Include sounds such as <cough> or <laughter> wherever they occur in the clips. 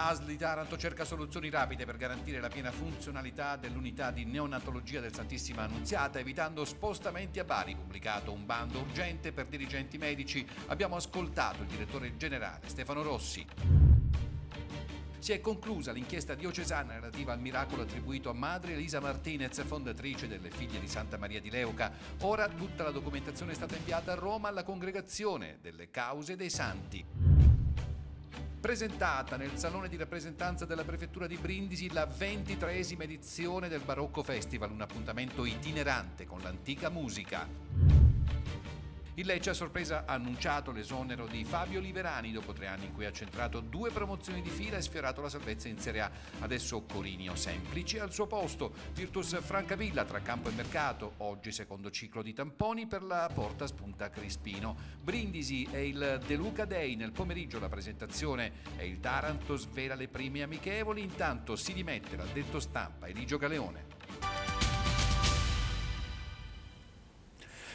La ASL di Taranto cerca soluzioni rapide per garantire la piena funzionalità dell'unità di neonatologia del Santissima Annunziata, evitando spostamenti a Bari. Pubblicato un bando urgente per dirigenti medici. Abbiamo ascoltato il direttore generale Stefano Rossi. Si è conclusa l'inchiesta diocesana relativa al miracolo attribuito a madre Elisa Martinez, fondatrice delle figlie di Santa Maria di Leuca. Ora tutta la documentazione è stata inviata a Roma alla congregazione delle cause dei santi presentata nel Salone di rappresentanza della Prefettura di Brindisi la ventitresima edizione del Barocco Festival, un appuntamento itinerante con l'antica musica. Il Lecce a sorpresa ha annunciato l'esonero di Fabio Liberani dopo tre anni in cui ha centrato due promozioni di fila e sfiorato la salvezza in Serie A. Adesso Corinio semplice al suo posto, Virtus Francavilla tra campo e mercato, oggi secondo ciclo di tamponi per la porta spunta Crispino. Brindisi e il De Luca Day nel pomeriggio la presentazione e il Taranto svela le prime amichevoli, intanto si dimette l'addetto stampa Eligio Galeone.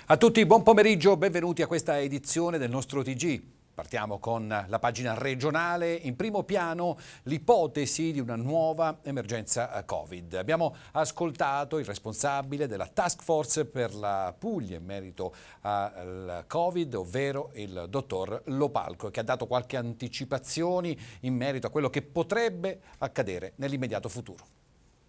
A tutti buon pomeriggio, benvenuti a questa edizione del nostro TG. Partiamo con la pagina regionale, in primo piano l'ipotesi di una nuova emergenza eh, Covid. Abbiamo ascoltato il responsabile della task force per la Puglia in merito al Covid, ovvero il dottor Lopalco, che ha dato qualche anticipazione in merito a quello che potrebbe accadere nell'immediato futuro.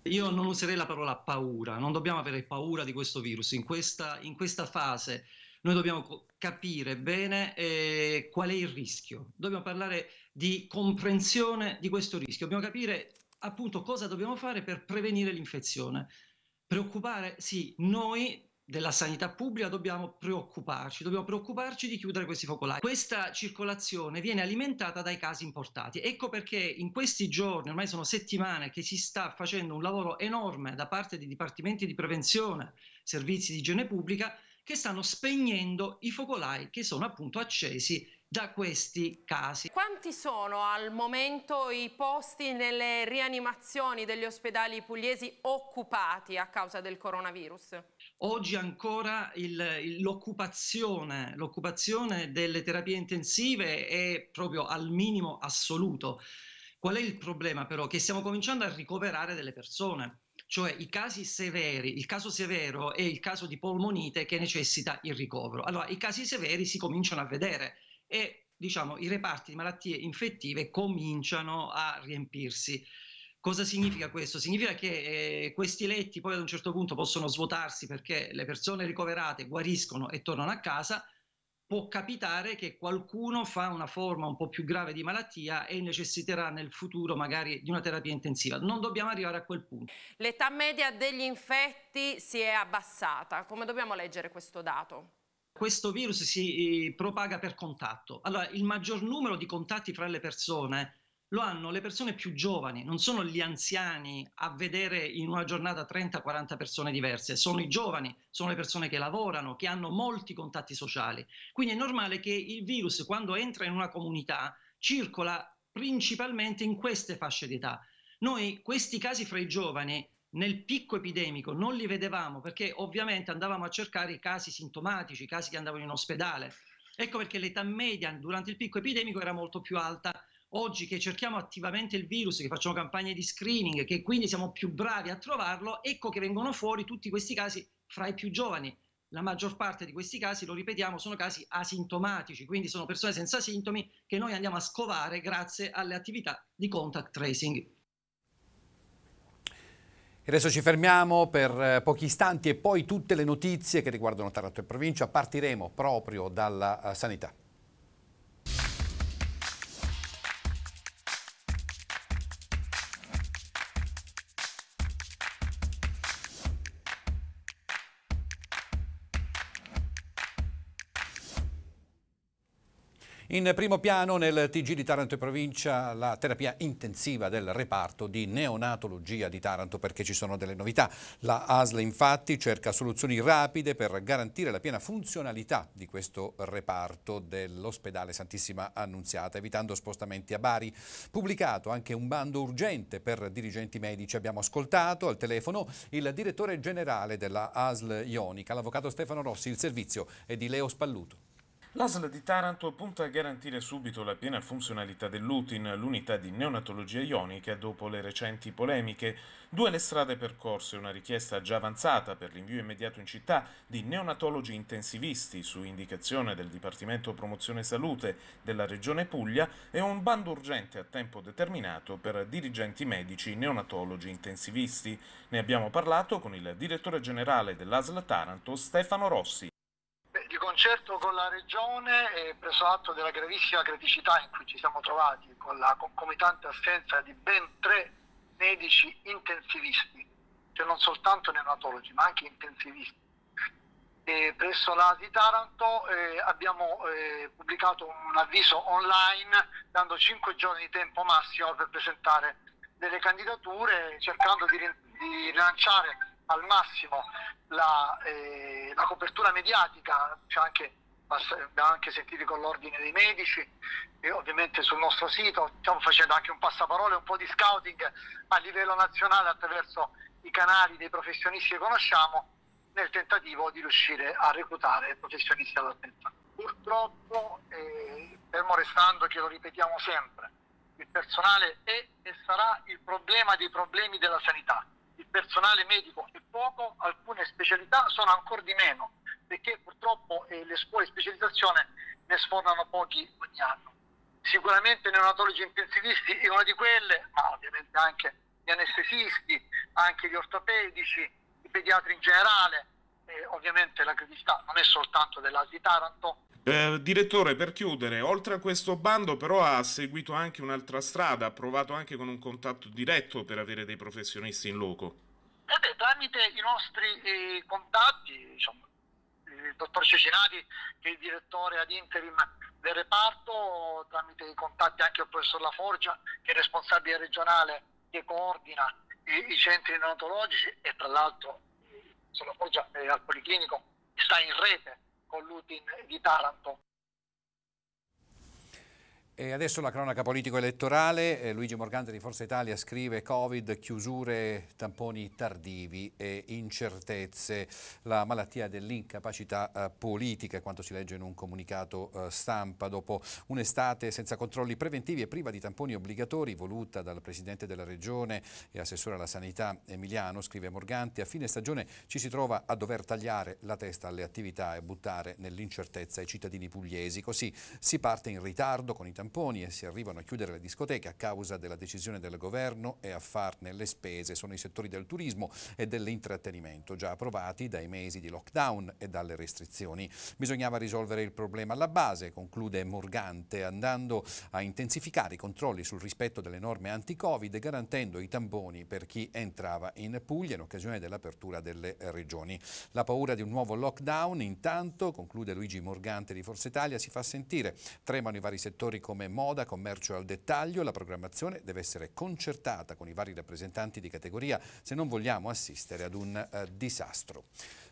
Io non userei la parola paura, non dobbiamo avere paura di questo virus. In questa, in questa fase noi dobbiamo capire bene eh, qual è il rischio, dobbiamo parlare di comprensione di questo rischio, dobbiamo capire appunto cosa dobbiamo fare per prevenire l'infezione. Preoccupare, sì, noi della sanità pubblica dobbiamo preoccuparci, dobbiamo preoccuparci di chiudere questi focolai. Questa circolazione viene alimentata dai casi importati. Ecco perché in questi giorni, ormai sono settimane, che si sta facendo un lavoro enorme da parte di dipartimenti di prevenzione, servizi di igiene pubblica, che stanno spegnendo i focolai che sono appunto accesi da questi casi. Quanti sono al momento i posti nelle rianimazioni degli ospedali pugliesi occupati a causa del coronavirus? Oggi ancora il, l'occupazione, l'occupazione delle terapie intensive è proprio al minimo assoluto. Qual è il problema però? Che stiamo cominciando a ricoverare delle persone, cioè i casi severi, il caso severo è il caso di polmonite che necessita il ricovero. Allora i casi severi si cominciano a vedere e diciamo, i reparti di malattie infettive cominciano a riempirsi. Cosa significa questo? Significa che eh, questi letti poi ad un certo punto possono svuotarsi perché le persone ricoverate guariscono e tornano a casa. Può capitare che qualcuno fa una forma un po' più grave di malattia e necessiterà nel futuro magari di una terapia intensiva. Non dobbiamo arrivare a quel punto. L'età media degli infetti si è abbassata. Come dobbiamo leggere questo dato? Questo virus si eh, propaga per contatto. Allora, il maggior numero di contatti fra le persone lo hanno le persone più giovani, non sono gli anziani a vedere in una giornata 30-40 persone diverse, sono i giovani, sono le persone che lavorano, che hanno molti contatti sociali. Quindi è normale che il virus, quando entra in una comunità, circola principalmente in queste fasce d'età. Noi questi casi fra i giovani nel picco epidemico non li vedevamo perché ovviamente andavamo a cercare i casi sintomatici, i casi che andavano in ospedale. Ecco perché l'età media durante il picco epidemico era molto più alta oggi che cerchiamo attivamente il virus, che facciamo campagne di screening, che quindi siamo più bravi a trovarlo, ecco che vengono fuori tutti questi casi fra i più giovani. La maggior parte di questi casi, lo ripetiamo, sono casi asintomatici, quindi sono persone senza sintomi che noi andiamo a scovare grazie alle attività di contact tracing. E adesso ci fermiamo per eh, pochi istanti e poi tutte le notizie che riguardano Taranto e provincia partiremo proprio dalla eh, sanità. In primo piano nel TG di Taranto e provincia la terapia intensiva del reparto di neonatologia di Taranto perché ci sono delle novità. La ASL infatti cerca soluzioni rapide per garantire la piena funzionalità di questo reparto dell'ospedale Santissima Annunziata evitando spostamenti a Bari. Pubblicato anche un bando urgente per dirigenti medici. Abbiamo ascoltato al telefono il direttore generale della ASL Ionica, l'avvocato Stefano Rossi. Il servizio è di Leo Spalluto. L'ASL di Taranto punta a garantire subito la piena funzionalità dell'UTIN, l'unità di neonatologia ionica, dopo le recenti polemiche. Due le strade percorse, una richiesta già avanzata per l'invio immediato in città di neonatologi intensivisti su indicazione del Dipartimento Promozione Salute della Regione Puglia e un bando urgente a tempo determinato per dirigenti medici neonatologi intensivisti. Ne abbiamo parlato con il direttore generale dell'ASL Taranto, Stefano Rossi concerto con la Regione e preso atto della gravissima criticità in cui ci siamo trovati con la concomitante assenza di ben tre medici intensivisti, cioè non soltanto neonatologi ma anche intensivisti. E presso la di Taranto eh, abbiamo eh, pubblicato un avviso online dando cinque giorni di tempo massimo per presentare delle candidature cercando di, di rilanciare al massimo la, eh, la copertura mediatica, cioè anche, abbiamo anche sentito con l'ordine dei medici e ovviamente sul nostro sito stiamo facendo anche un passaparole, un po' di scouting a livello nazionale attraverso i canali dei professionisti che conosciamo nel tentativo di riuscire a reclutare professionisti all'altezza. Purtroppo, eh, fermo restando che lo ripetiamo sempre, il personale è e sarà il problema dei problemi della sanità il personale medico è poco, alcune specialità sono ancora di meno, perché purtroppo eh, le scuole di specializzazione ne sfornano pochi ogni anno. Sicuramente neonatologi intensivisti è una di quelle, ma ovviamente anche gli anestesisti, anche gli ortopedici, i pediatri in generale, eh, ovviamente la criticità non è soltanto dell'ASI Taranto, eh, direttore, per chiudere, oltre a questo bando però ha seguito anche un'altra strada, ha provato anche con un contatto diretto per avere dei professionisti in loco. Eh tramite i nostri eh, contatti, diciamo, il dottor Cecinati, che è il direttore ad interim del reparto, tramite i contatti anche del professor Laforgia, che è responsabile regionale che coordina i, i centri neonatologici e tra l'altro il professor Laforgia è al Policlinico, sta in rete con l'Utin di Taranto. E adesso la cronaca politico-elettorale, eh, Luigi Morganti di Forza Italia scrive Covid, chiusure, tamponi tardivi e incertezze, la malattia dell'incapacità eh, politica, quanto si legge in un comunicato eh, stampa, dopo un'estate senza controlli preventivi e priva di tamponi obbligatori, voluta dal Presidente della Regione e Assessore alla Sanità Emiliano, scrive Morganti, a fine stagione ci si trova a dover tagliare la testa alle attività e buttare nell'incertezza i cittadini pugliesi, così si parte in ritardo con i tamponi tamponi e si arrivano a chiudere le discoteche a causa della decisione del governo e a farne le spese sono i settori del turismo e dell'intrattenimento, già approvati dai mesi di lockdown e dalle restrizioni. Bisognava risolvere il problema alla base, conclude Morgante, andando a intensificare i controlli sul rispetto delle norme anti-Covid e garantendo i tamponi per chi entrava in Puglia in occasione dell'apertura delle regioni. La paura di un nuovo lockdown, intanto, conclude Luigi Morgante di Forza Italia, si fa sentire. Tremano i vari settori come come moda, commercio al dettaglio, la programmazione deve essere concertata con i vari rappresentanti di categoria se non vogliamo assistere ad un eh, disastro.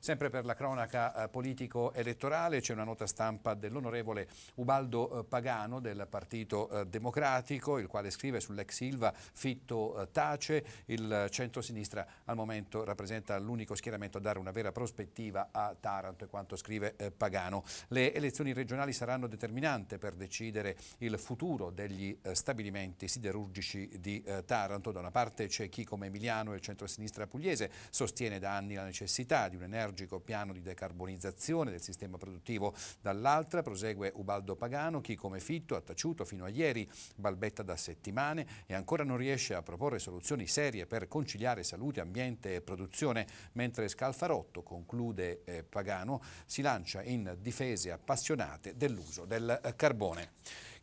Sempre per la cronaca eh, politico-elettorale c'è una nota stampa dell'onorevole Ubaldo eh, Pagano del Partito eh, Democratico, il quale scrive sull'ex Silva, Fitto tace, il centro-sinistra al momento rappresenta l'unico schieramento a dare una vera prospettiva a Taranto, è quanto scrive Pagano. Le elezioni regionali saranno determinanti per decidere il futuro degli stabilimenti siderurgici di Taranto. Da una parte c'è chi come Emiliano e il centro-sinistra pugliese sostiene da anni la necessità di un'energia strategico piano di decarbonizzazione del sistema produttivo dall'altra, prosegue Ubaldo Pagano, chi come Fitto ha taciuto fino a ieri, balbetta da settimane e ancora non riesce a proporre soluzioni serie per conciliare salute, ambiente e produzione, mentre Scalfarotto, conclude eh, Pagano, si lancia in difese appassionate dell'uso del eh, carbone.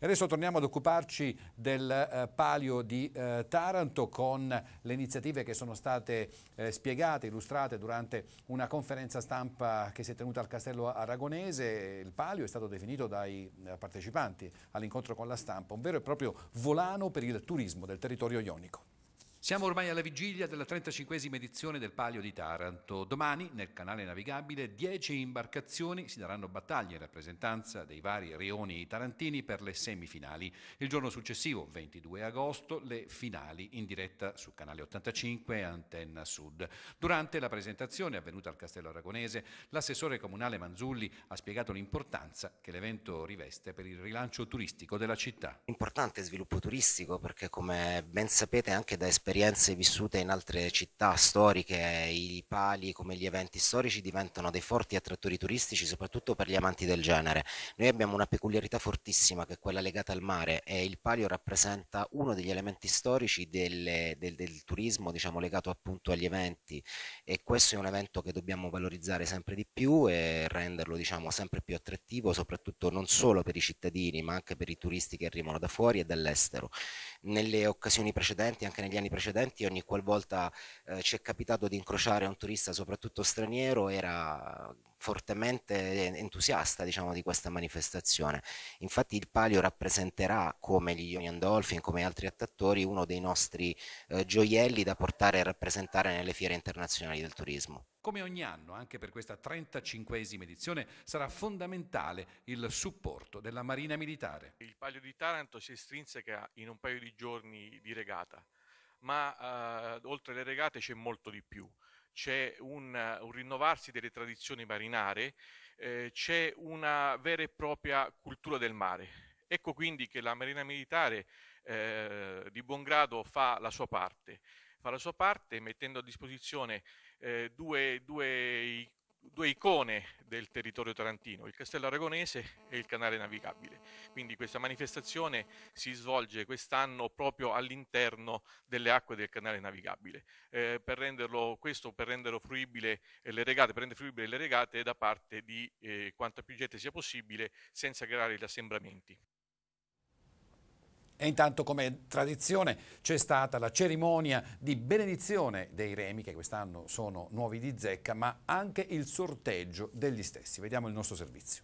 E adesso torniamo ad occuparci del eh, palio di eh, Taranto con le iniziative che sono state eh, spiegate, illustrate durante una conferenza stampa che si è tenuta al Castello Aragonese. Il palio è stato definito dai partecipanti all'incontro con la stampa un vero e proprio volano per il turismo del territorio ionico. Siamo ormai alla vigilia della 35esima edizione del Palio di Taranto. Domani, nel canale navigabile, 10 imbarcazioni si daranno battaglia in rappresentanza dei vari rioni tarantini per le semifinali. Il giorno successivo, 22 agosto, le finali in diretta su canale 85 Antenna Sud. Durante la presentazione avvenuta al Castello Aragonese, l'assessore comunale Manzulli ha spiegato l'importanza che l'evento riveste per il rilancio turistico della città. Importante sviluppo turistico perché, come ben sapete, anche da esperienza esperienze vissute in altre città storiche, i pali come gli eventi storici diventano dei forti attrattori turistici soprattutto per gli amanti del genere. Noi abbiamo una peculiarità fortissima che è quella legata al mare e il palio rappresenta uno degli elementi storici del, del, del turismo diciamo, legato appunto agli eventi e questo è un evento che dobbiamo valorizzare sempre di più e renderlo diciamo, sempre più attrattivo soprattutto non solo per i cittadini ma anche per i turisti che arrivano da fuori e dall'estero nelle occasioni precedenti, anche negli anni precedenti, ogni qualvolta eh, ci è capitato di incrociare un turista, soprattutto straniero, era fortemente entusiasta diciamo, di questa manifestazione. Infatti il Palio rappresenterà, come gli Ionian Dolphin, come altri attattori, uno dei nostri eh, gioielli da portare e rappresentare nelle fiere internazionali del turismo. Come ogni anno, anche per questa 35esima edizione, sarà fondamentale il supporto della Marina Militare. Il Palio di Taranto si estrinseca in un paio di giorni di regata, ma eh, oltre le regate c'è molto di più c'è un, un rinnovarsi delle tradizioni marinare, eh, c'è una vera e propria cultura del mare. Ecco quindi che la Marina Militare eh, di buon grado fa la sua parte, fa la sua parte mettendo a disposizione eh, due, due due icone del territorio tarantino, il Castello Aragonese e il Canale Navigabile. Quindi questa manifestazione si svolge quest'anno proprio all'interno delle acque del Canale Navigabile, eh, per renderlo, questo per rendere fruibile eh, le regate, per rendere fruibile le regate da parte di eh, quanta più gente sia possibile senza creare gli assembramenti. E intanto come tradizione c'è stata la cerimonia di benedizione dei remi, che quest'anno sono nuovi di zecca, ma anche il sorteggio degli stessi. Vediamo il nostro servizio.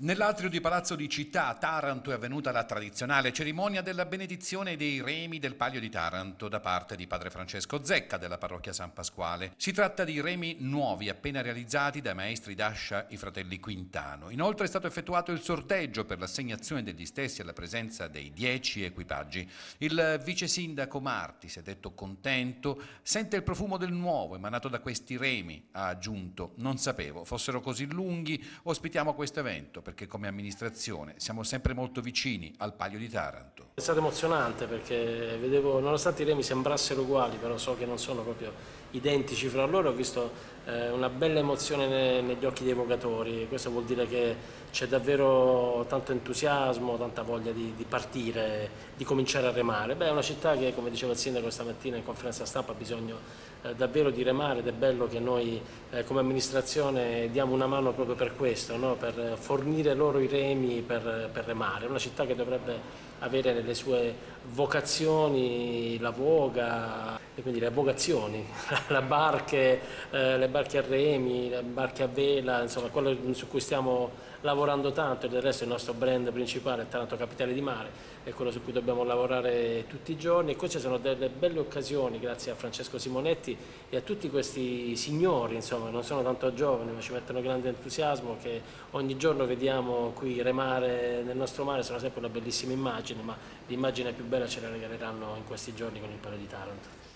Nell'atrio di Palazzo di Città a Taranto è avvenuta la tradizionale cerimonia della benedizione dei remi del Palio di Taranto da parte di padre Francesco Zecca della parrocchia San Pasquale. Si tratta di remi nuovi appena realizzati dai maestri Dascia i fratelli Quintano. Inoltre è stato effettuato il sorteggio per l'assegnazione degli stessi alla presenza dei dieci equipaggi. Il vice sindaco Marti si è detto contento, sente il profumo del nuovo emanato da questi remi, ha aggiunto, non sapevo fossero così lunghi, ospitiamo questo evento perché come amministrazione siamo sempre molto vicini al Palio di Taranto. È stato emozionante perché vedevo, nonostante i remi sembrassero uguali, però so che non sono proprio identici fra loro, ho visto eh, una bella emozione ne, negli occhi dei evocatori, questo vuol dire che c'è davvero tanto entusiasmo, tanta voglia di, di, partire, di cominciare a remare. Beh, è una città che, come diceva il sindaco stamattina in conferenza stampa, ha bisogno eh, davvero di remare ed è bello che noi eh, come amministrazione diamo una mano proprio per questo, no? per fornire loro i remi per, per remare. È una città che dovrebbe avere nelle sue vocazioni la voga, quindi le vocazioni, le <laughs> barche, eh, le barche a remi, le barche a vela, insomma quello su cui stiamo lavorando tanto e del resto il nostro brand principale è Taranto Capitale di Mare, è quello su cui dobbiamo lavorare tutti i giorni e queste sono delle belle occasioni grazie a Francesco Simonetti e a tutti questi signori, insomma, non sono tanto giovani ma ci mettono grande entusiasmo che ogni giorno vediamo qui remare nel nostro mare, sono sempre una bellissima immagine, ma l'immagine più bella ce la regaleranno in questi giorni con il Palo di Taranto.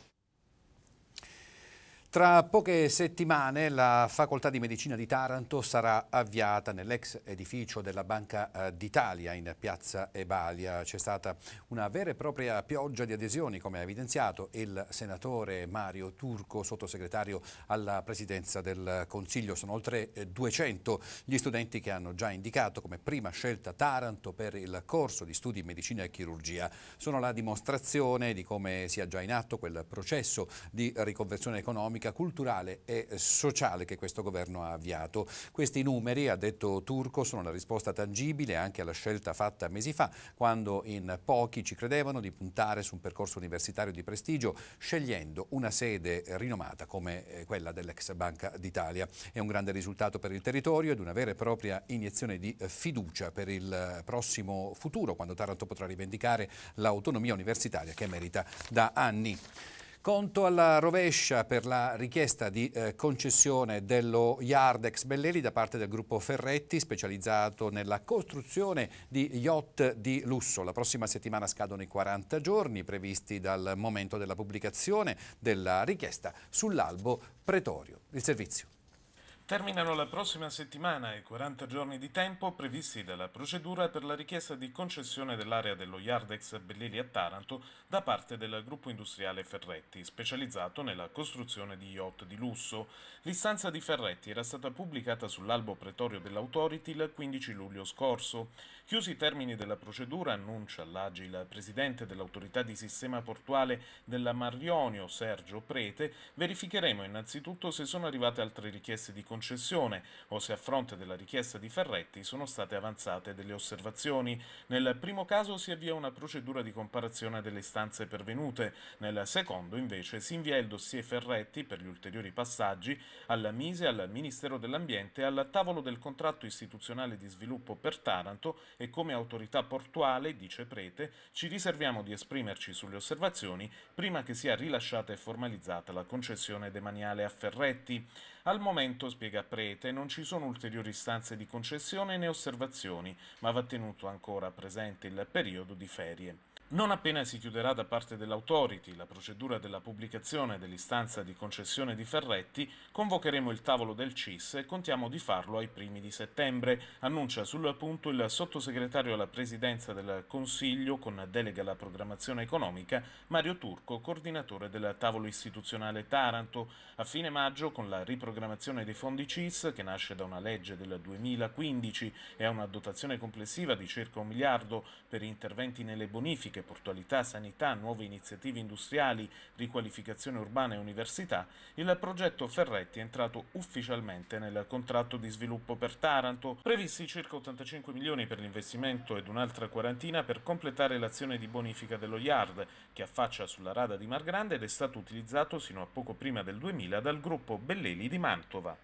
Tra poche settimane la Facoltà di Medicina di Taranto sarà avviata nell'ex edificio della Banca eh, d'Italia in piazza Ebalia. C'è stata una vera e propria pioggia di adesioni, come ha evidenziato il senatore Mario Turco, sottosegretario alla presidenza del Consiglio. Sono oltre 200 eh, gli studenti che hanno già indicato come prima scelta Taranto per il corso di studi in medicina e chirurgia. Sono la dimostrazione di come sia già in atto quel processo di riconversione economica economica, culturale e sociale che questo governo ha avviato. Questi numeri, ha detto Turco, sono la risposta tangibile anche alla scelta fatta mesi fa, quando in pochi ci credevano di puntare su un percorso universitario di prestigio, scegliendo una sede rinomata come eh, quella dell'ex Banca d'Italia. È un grande risultato per il territorio ed una vera e propria iniezione di fiducia per il prossimo futuro, quando Taranto potrà rivendicare l'autonomia universitaria che merita da anni. Conto alla rovescia per la richiesta di eh, concessione dello Yardex Belleli da parte del gruppo Ferretti specializzato nella costruzione di yacht di lusso. La prossima settimana scadono i 40 giorni previsti dal momento della pubblicazione della richiesta sull'albo pretorio. Il servizio. Terminano la prossima settimana i 40 giorni di tempo previsti dalla procedura per la richiesta di concessione dell'area dello Yardex Bellili a Taranto da parte del gruppo industriale Ferretti, specializzato nella costruzione di yacht di lusso. L'istanza di Ferretti era stata pubblicata sull'albo pretorio dell'Authority il 15 luglio scorso. Chiusi i termini della procedura, annuncia l'agile presidente dell'autorità di sistema portuale della Marionio, Sergio Prete, verificheremo innanzitutto se sono arrivate altre richieste di concessione concessione o se a fronte della richiesta di Ferretti sono state avanzate delle osservazioni. Nel primo caso si avvia una procedura di comparazione delle istanze pervenute, nel secondo invece si invia il dossier Ferretti per gli ulteriori passaggi alla Mise, al Ministero dell'Ambiente, e al tavolo del contratto istituzionale di sviluppo per Taranto e come autorità portuale, dice Prete, ci riserviamo di esprimerci sulle osservazioni prima che sia rilasciata e formalizzata la concessione demaniale a Ferretti. Al momento, spiega Prete, non ci sono ulteriori stanze di concessione né osservazioni, ma va tenuto ancora presente il periodo di ferie. Non appena si chiuderà da parte dell'autority la procedura della pubblicazione dell'istanza di concessione di Ferretti, convocheremo il tavolo del CIS e contiamo di farlo ai primi di settembre, annuncia sul punto il sottosegretario alla presidenza del Consiglio con delega alla programmazione economica Mario Turco, coordinatore del tavolo istituzionale Taranto. A fine maggio, con la riprogrammazione dei fondi CIS, che nasce da una legge del 2015 e ha una dotazione complessiva di circa un miliardo per interventi nelle bonifiche portualità, sanità, nuove iniziative industriali, riqualificazione urbana e università, il progetto Ferretti è entrato ufficialmente nel contratto di sviluppo per Taranto, previsti circa 85 milioni per l'investimento ed un'altra quarantina per completare l'azione di bonifica dello Yard, che affaccia sulla rada di Margrande ed è stato utilizzato sino a poco prima del 2000 dal gruppo Belleli di Mantova.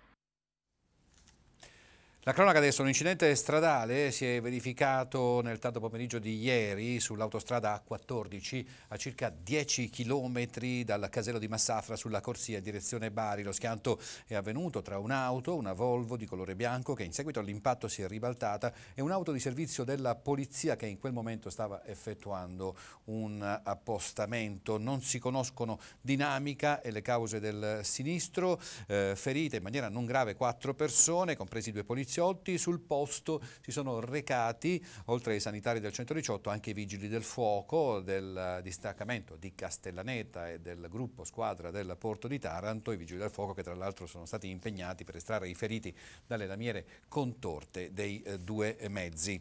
La cronaca adesso, un incidente stradale si è verificato nel tardo pomeriggio di ieri sull'autostrada A14 a circa 10 km dal casello di Massafra sulla corsia in direzione Bari. Lo schianto è avvenuto tra un'auto, una Volvo di colore bianco che in seguito all'impatto si è ribaltata e un'auto di servizio della polizia che in quel momento stava effettuando un appostamento. Non si conoscono dinamica e le cause del sinistro, eh, ferite in maniera non grave quattro persone, compresi due poliziotti poliziotti sul posto si sono recati, oltre ai sanitari del 118, anche i vigili del fuoco del distaccamento di Castellaneta e del gruppo squadra del porto di Taranto, i vigili del fuoco che tra l'altro sono stati impegnati per estrarre i feriti dalle lamiere contorte dei eh, due mezzi.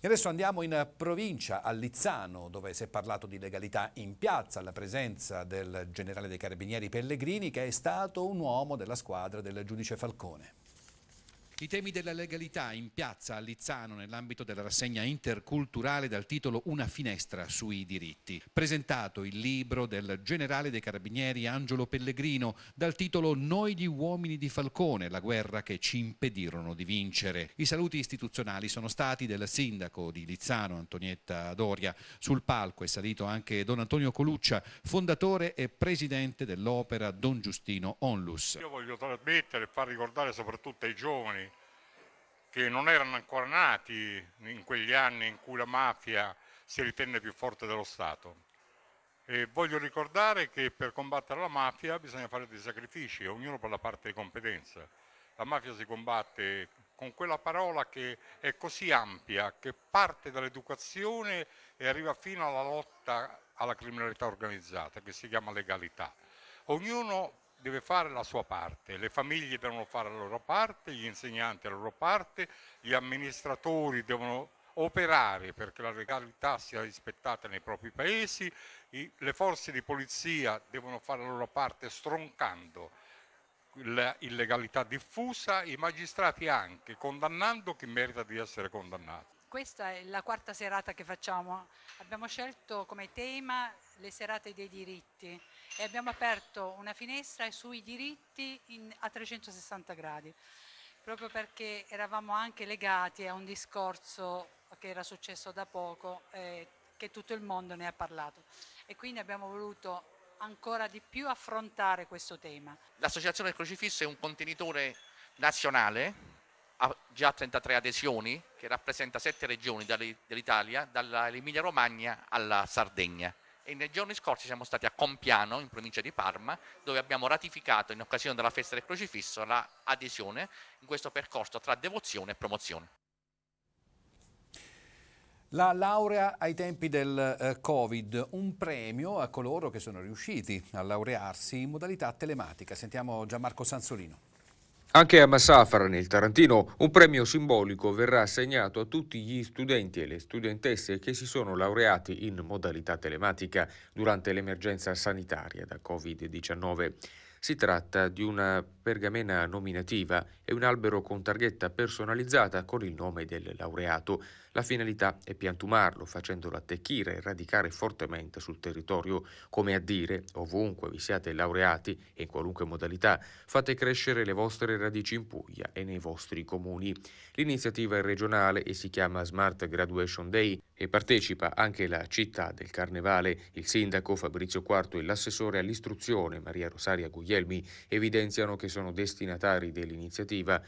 E adesso andiamo in provincia, a Lizzano, dove si è parlato di legalità in piazza, alla presenza del generale dei carabinieri Pellegrini, che è stato un uomo della squadra del giudice Falcone. I temi della legalità in piazza a Lizzano nell'ambito della rassegna interculturale dal titolo Una finestra sui diritti. Presentato il libro del generale dei carabinieri Angelo Pellegrino dal titolo Noi gli uomini di Falcone, la guerra che ci impedirono di vincere. I saluti istituzionali sono stati del sindaco di Lizzano Antonietta Doria. Sul palco è salito anche Don Antonio Coluccia, fondatore e presidente dell'opera Don Giustino Onlus. Io voglio trasmettere e far ricordare soprattutto ai giovani che non erano ancora nati in quegli anni in cui la mafia si ritenne più forte dello Stato. E voglio ricordare che per combattere la mafia bisogna fare dei sacrifici, ognuno per la parte di competenza. La mafia si combatte con quella parola che è così ampia, che parte dall'educazione e arriva fino alla lotta alla criminalità organizzata, che si chiama legalità. Ognuno deve fare la sua parte, le famiglie devono fare la loro parte, gli insegnanti la loro parte, gli amministratori devono operare perché la legalità sia rispettata nei propri paesi, le forze di polizia devono fare la loro parte stroncando l'illegalità diffusa, i magistrati anche, condannando chi merita di essere condannato. Questa è la quarta serata che facciamo. Abbiamo scelto come tema le serate dei diritti e abbiamo aperto una finestra sui diritti in, a 360 gradi, proprio perché eravamo anche legati a un discorso che era successo da poco eh, che tutto il mondo ne ha parlato e quindi abbiamo voluto ancora di più affrontare questo tema. L'Associazione del Crocifisso è un contenitore nazionale, ha già 33 adesioni, che rappresenta sette regioni dall'Italia, dall'Emilia Romagna alla Sardegna e nei giorni scorsi siamo stati a Compiano, in provincia di Parma, dove abbiamo ratificato in occasione della festa del crocifisso l'adesione in questo percorso tra devozione e promozione. La laurea ai tempi del eh, Covid, un premio a coloro che sono riusciti a laurearsi in modalità telematica. Sentiamo Gianmarco Sansolino. Anche a Massafra, nel Tarantino, un premio simbolico verrà assegnato a tutti gli studenti e le studentesse che si sono laureati in modalità telematica durante l'emergenza sanitaria da Covid-19. Si tratta di una pergamena nominativa e un albero con targhetta personalizzata con il nome del laureato. La finalità è piantumarlo, facendolo attecchire e radicare fortemente sul territorio, come a dire, ovunque vi siate laureati e in qualunque modalità, fate crescere le vostre radici in Puglia e nei vostri comuni. L'iniziativa è regionale e si chiama Smart Graduation Day e partecipa anche la città del Carnevale. Il sindaco Fabrizio Quarto e l'assessore all'istruzione Maria Rosaria Guglielmi evidenziano che sono destinatari dell'iniziativa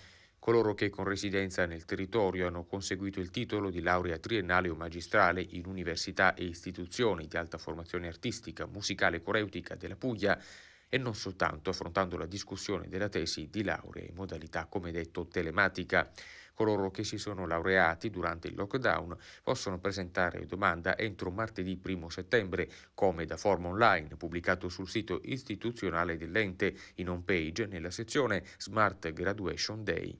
Coloro che con residenza nel territorio hanno conseguito il titolo di laurea triennale o magistrale in università e istituzioni di alta formazione artistica, musicale e coreutica della Puglia e non soltanto affrontando la discussione della tesi di laurea in modalità, come detto, telematica. Coloro che si sono laureati durante il lockdown possono presentare domanda entro martedì 1 settembre, come da forma online pubblicato sul sito istituzionale dell'ente in homepage nella sezione Smart Graduation Day.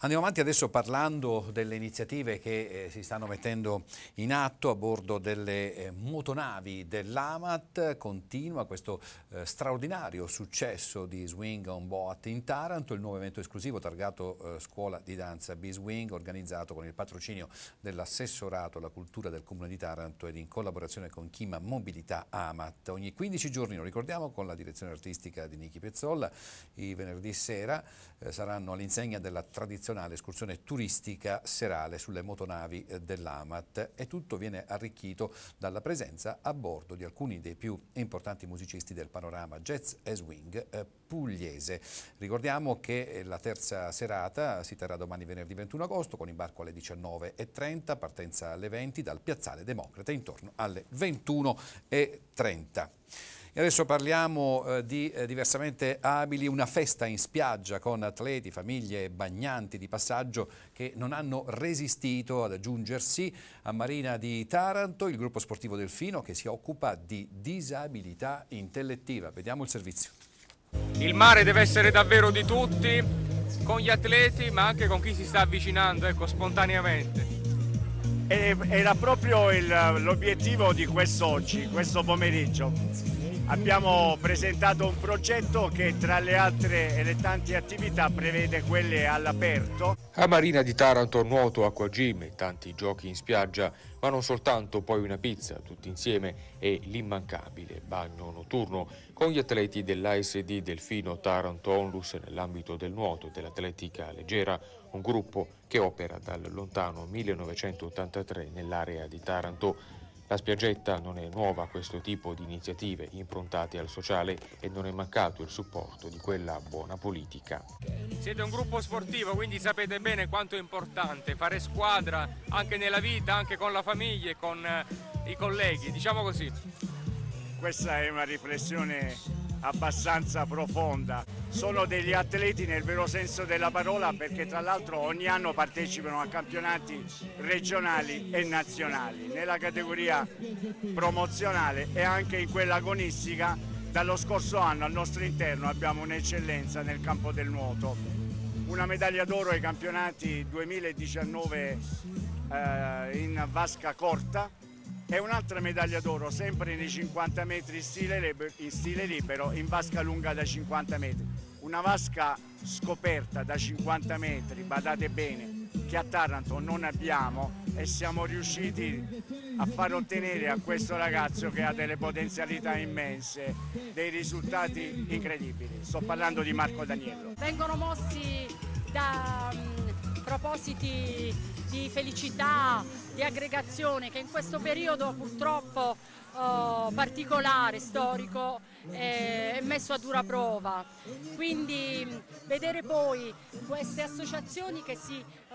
Andiamo avanti adesso parlando delle iniziative che eh, si stanno mettendo in atto a bordo delle eh, motonavi dell'AMAT. Continua questo eh, straordinario successo di Swing on Boat in Taranto, il nuovo evento esclusivo targato eh, Scuola di Danza B-Swing, organizzato con il patrocinio dell'assessorato alla cultura del Comune di Taranto ed in collaborazione con Chima Mobilità AMAT. Ogni 15 giorni, lo ricordiamo, con la direzione artistica di Niki Pezzolla, i venerdì sera eh, saranno all'insegna della tradizione tradizionale escursione turistica serale sulle motonavi eh, dell'Amat e tutto viene arricchito dalla presenza a bordo di alcuni dei più importanti musicisti del panorama jazz e swing eh, pugliese. Ricordiamo che eh, la terza serata si terrà domani venerdì 21 agosto con imbarco alle 19.30, partenza alle 20 dal piazzale Democrate intorno alle 21.30. E adesso parliamo eh, di eh, diversamente abili, una festa in spiaggia con atleti, famiglie e bagnanti di passaggio che non hanno resistito ad aggiungersi a Marina di Taranto, il gruppo sportivo Delfino che si occupa di disabilità intellettiva. Vediamo il servizio. Il mare deve essere davvero di tutti, con gli atleti ma anche con chi si sta avvicinando, ecco, spontaneamente. era proprio l'obiettivo di quest'oggi, questo pomeriggio abbiamo presentato un progetto che tra le altre e le tante attività prevede quelle all'aperto. A Marina di Taranto nuoto, acqua acquagime, tanti giochi in spiaggia, ma non soltanto, poi una pizza, tutti insieme e l'immancabile bagno notturno con gli atleti dell'ASD Delfino Taranto Onlus nell'ambito del nuoto e dell'atletica leggera, un gruppo che opera dal lontano 1983 nell'area di Taranto. La spiaggetta non è nuova a questo tipo di iniziative improntate al sociale e non è mancato il supporto di quella buona politica. Siete un gruppo sportivo, quindi sapete bene quanto è importante fare squadra anche nella vita, anche con la famiglia e con eh, i colleghi, diciamo così. Questa è una riflessione abbastanza profonda sono degli atleti nel vero senso della parola perché tra l'altro ogni anno partecipano a campionati regionali e nazionali nella categoria promozionale e anche in quella agonistica dallo scorso anno al nostro interno abbiamo un'eccellenza nel campo del nuoto una medaglia d'oro ai campionati 2019 eh, in vasca corta e un'altra medaglia d'oro sempre nei 50 metri in stile, libero, in vasca lunga da 50 metri. Una vasca scoperta da 50 metri, badate bene, che a Taranto non abbiamo e siamo riusciti a far ottenere a questo ragazzo che ha delle potenzialità immense dei risultati incredibili. Sto parlando di Marco Daniello. Vengono mossi da um, propositi di felicità, di aggregazione che in questo periodo purtroppo eh, particolare, storico, eh, è messo a dura prova. Quindi vedere poi queste associazioni che si, eh,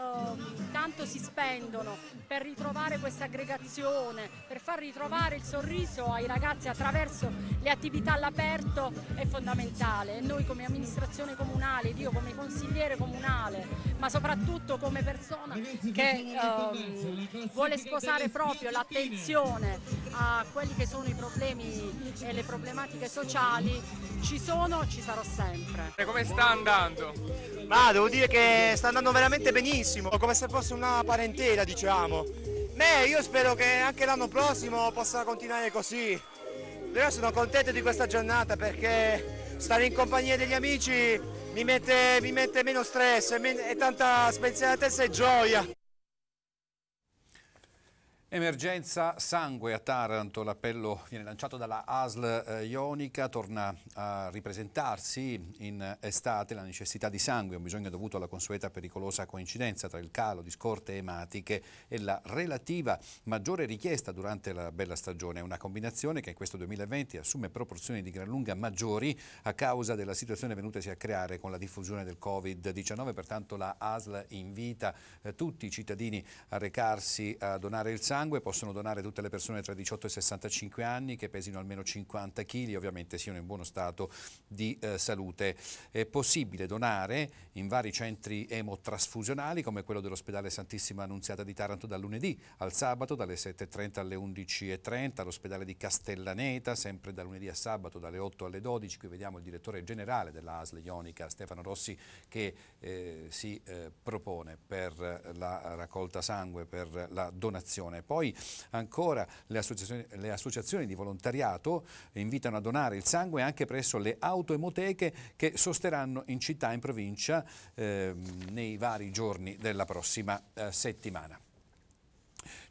tanto si spendono per ritrovare questa aggregazione, per far ritrovare il sorriso ai ragazzi attraverso le attività all'aperto è fondamentale. Noi come amministrazione comunale, io come consigliere comunale, ma soprattutto come persona che eh, vuole sposare proprio l'attenzione a quelli che sono i problemi e le problematiche sociali sociali ci sono, ci sarò sempre. E come sta andando? Ma devo dire che sta andando veramente benissimo, come se fosse una parentela diciamo. Beh, io spero che anche l'anno prossimo possa continuare così. Io sono contento di questa giornata perché stare in compagnia degli amici mi mette, mi mette meno stress e, e tanta spensieratezza e gioia. Emergenza sangue a Taranto, l'appello viene lanciato dalla ASL eh, Ionica, torna a ripresentarsi in estate la necessità di sangue, un bisogno dovuto alla consueta pericolosa coincidenza tra il calo di scorte ematiche e la relativa maggiore richiesta durante la bella stagione, una combinazione che in questo 2020 assume proporzioni di gran lunga maggiori a causa della situazione venutasi a creare con la diffusione del Covid-19, pertanto la ASL invita eh, tutti i cittadini a recarsi a donare il sangue sangue possono donare tutte le persone tra 18 e 65 anni che pesino almeno 50 kg e ovviamente siano in buono stato di eh, salute. È possibile donare in vari centri emotrasfusionali come quello dell'ospedale Santissima Annunziata di Taranto dal lunedì al sabato dalle 7.30 alle 11.30, all'ospedale di Castellaneta sempre da lunedì a sabato dalle 8 alle 12, qui vediamo il direttore generale della ASL Ionica Stefano Rossi che eh, si eh, propone per la raccolta sangue, per la donazione. Poi poi ancora le associazioni, le associazioni di volontariato invitano a donare il sangue anche presso le autoemoteche che sosterranno in città e in provincia eh, nei vari giorni della prossima eh, settimana.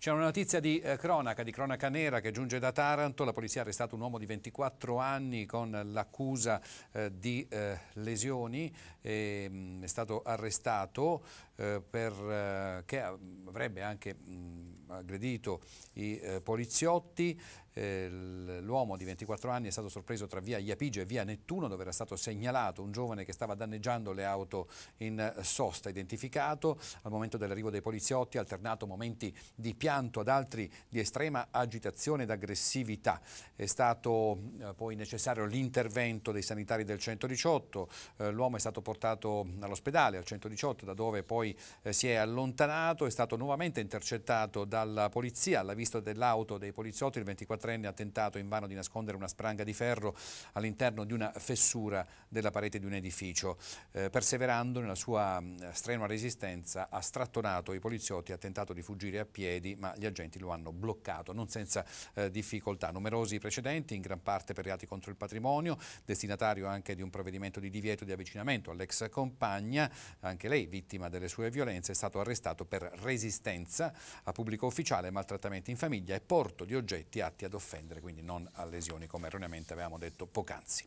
C'è una notizia di eh, cronaca, di cronaca nera che giunge da Taranto. La polizia ha arrestato un uomo di 24 anni con l'accusa eh, di eh, lesioni. E, ehm, mh, è stato arrestato eh, perché eh, mm, avrebbe anche mh, mm, aggredito i eh, poliziotti. L'uomo di 24 anni è stato sorpreso tra via Iapige e via Nettuno dove era stato segnalato un giovane che stava danneggiando le auto in sosta, identificato al momento dell'arrivo dei poliziotti, alternato momenti di piano rimpianto ad altri di estrema agitazione ed aggressività. È stato eh, poi necessario l'intervento dei sanitari del 118, eh, l'uomo è stato portato all'ospedale al 118 da dove poi eh, si è allontanato, è stato nuovamente intercettato dalla polizia alla vista dell'auto dei poliziotti, il 24enne ha tentato invano di nascondere una spranga di ferro all'interno di una fessura della parete di un edificio. Eh, perseverando nella sua mm, strenua resistenza ha strattonato i poliziotti, ha tentato di fuggire a piedi ma gli agenti lo hanno bloccato, non senza eh, difficoltà. Numerosi precedenti, in gran parte per reati contro il patrimonio, destinatario anche di un provvedimento di divieto di avvicinamento all'ex compagna, anche lei vittima delle sue violenze, è stato arrestato per resistenza a pubblico ufficiale, maltrattamenti in famiglia e porto di oggetti atti ad offendere, quindi non a lesioni come erroneamente avevamo detto poc'anzi.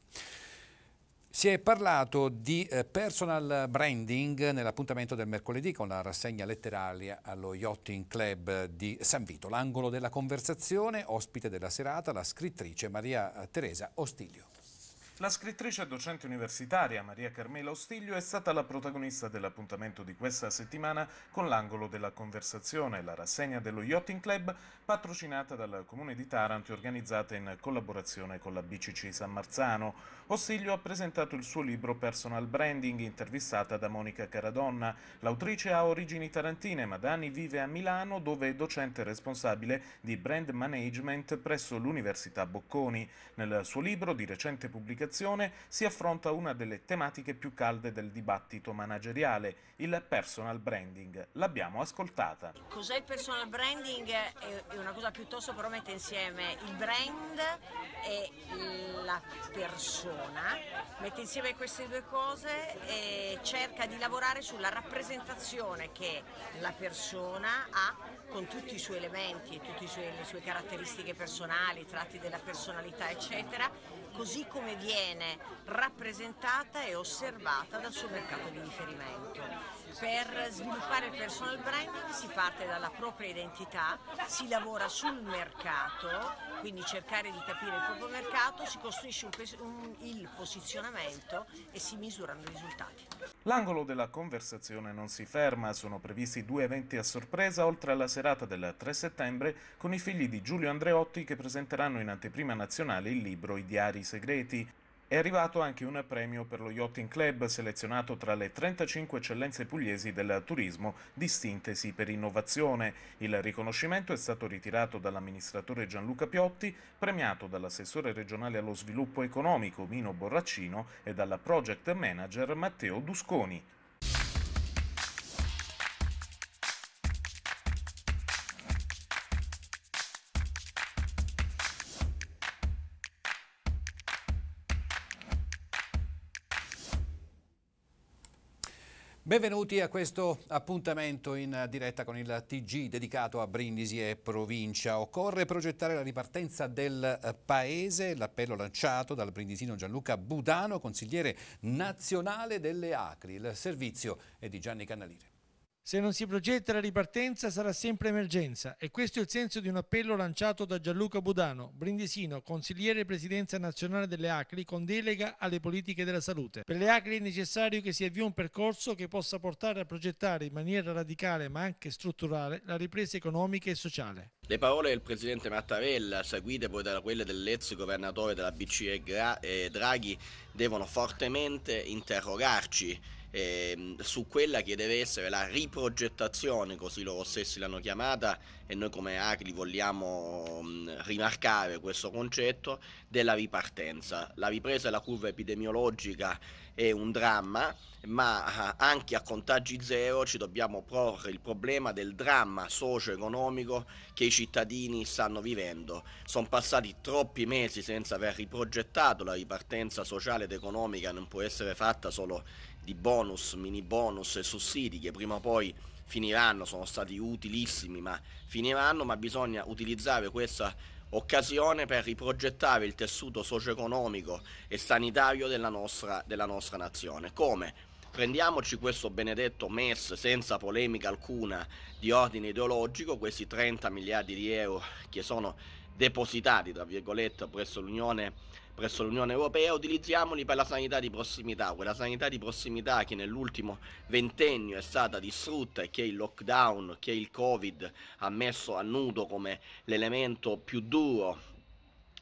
Si è parlato di eh, personal branding nell'appuntamento del mercoledì con la rassegna letteraria allo Yachting Club di San Vito. L'angolo della conversazione, ospite della serata, la scrittrice Maria eh, Teresa Ostilio. La scrittrice e docente universitaria Maria Carmela Ostiglio è stata la protagonista dell'appuntamento di questa settimana con l'angolo della conversazione, la rassegna dello Yachting Club patrocinata dal Comune di Taranto e organizzata in collaborazione con la BCC San Marzano. Ostiglio ha presentato il suo libro Personal Branding, intervistata da Monica Caradonna. L'autrice ha origini tarantine ma da anni vive a Milano dove è docente responsabile di brand management presso l'Università Bocconi. Nel suo libro di recente pubblicazione comunicazione si affronta una delle tematiche più calde del dibattito manageriale, il personal branding. L'abbiamo ascoltata. Cos'è il personal branding? È una cosa piuttosto però mette insieme il brand e la persona, mette insieme queste due cose e cerca di lavorare sulla rappresentazione che la persona ha con tutti i suoi elementi e tutte le sue caratteristiche personali, tratti della personalità eccetera, così come viene rappresentata e osservata dal suo mercato di riferimento. Per sviluppare il personal branding si parte dalla propria identità, si lavora sul mercato, quindi cercare di capire il proprio mercato, si costruisce un, un, il posizionamento e si misurano i risultati. L'angolo della conversazione non si ferma, sono previsti due eventi a sorpresa oltre alla serata del 3 settembre con i figli di Giulio Andreotti che presenteranno in anteprima nazionale il libro I diari segreti. È arrivato anche un premio per lo Yachting Club, selezionato tra le 35 eccellenze pugliesi del turismo distintesi per innovazione. Il riconoscimento è stato ritirato dall'amministratore Gianluca Piotti, premiato dall'assessore regionale allo sviluppo economico Mino Borraccino e dalla project manager Matteo Dusconi. Benvenuti a questo appuntamento in diretta con il TG dedicato a Brindisi e provincia. Occorre progettare la ripartenza del eh, paese, l'appello lanciato dal brindisino Gianluca Budano, consigliere nazionale delle Acri. Il servizio è di Gianni Cannalire. Se non si progetta la ripartenza sarà sempre emergenza e questo è il senso di un appello lanciato da Gianluca Budano, brindisino, consigliere presidenza nazionale delle ACRI con delega alle politiche della salute. Per le ACRI è necessario che si avvii un percorso che possa portare a progettare in maniera radicale ma anche strutturale la ripresa economica e sociale. Le parole del presidente Mattarella, seguite poi da quelle dell'ex governatore della BCE eh, Draghi, devono fortemente interrogarci ehm, su quella che deve essere la riprogettazione, così loro stessi l'hanno chiamata, e noi come Agri vogliamo mh, mm, rimarcare questo concetto della ripartenza. La ripresa della curva epidemiologica è un dramma, ma eh, anche a contagi zero ci dobbiamo porre il problema del dramma socio-economico che i cittadini stanno vivendo. Sono passati troppi mesi senza aver riprogettato, la ripartenza sociale ed economica non può essere fatta solo di bonus, mini bonus e sussidi che prima o poi finiranno, sono stati utilissimi ma finiranno, ma bisogna utilizzare questa occasione per riprogettare il tessuto socio-economico e sanitario della nostra, della nostra nazione. Come? prendiamoci questo benedetto MES senza polemica alcuna di ordine ideologico, questi 30 miliardi di euro che sono depositati, tra virgolette, presso l'Unione presso l'Unione Europea, utilizziamoli per la sanità di prossimità, quella sanità di prossimità che nell'ultimo ventennio è stata distrutta e che il lockdown, che il Covid ha messo a nudo come l'elemento più duro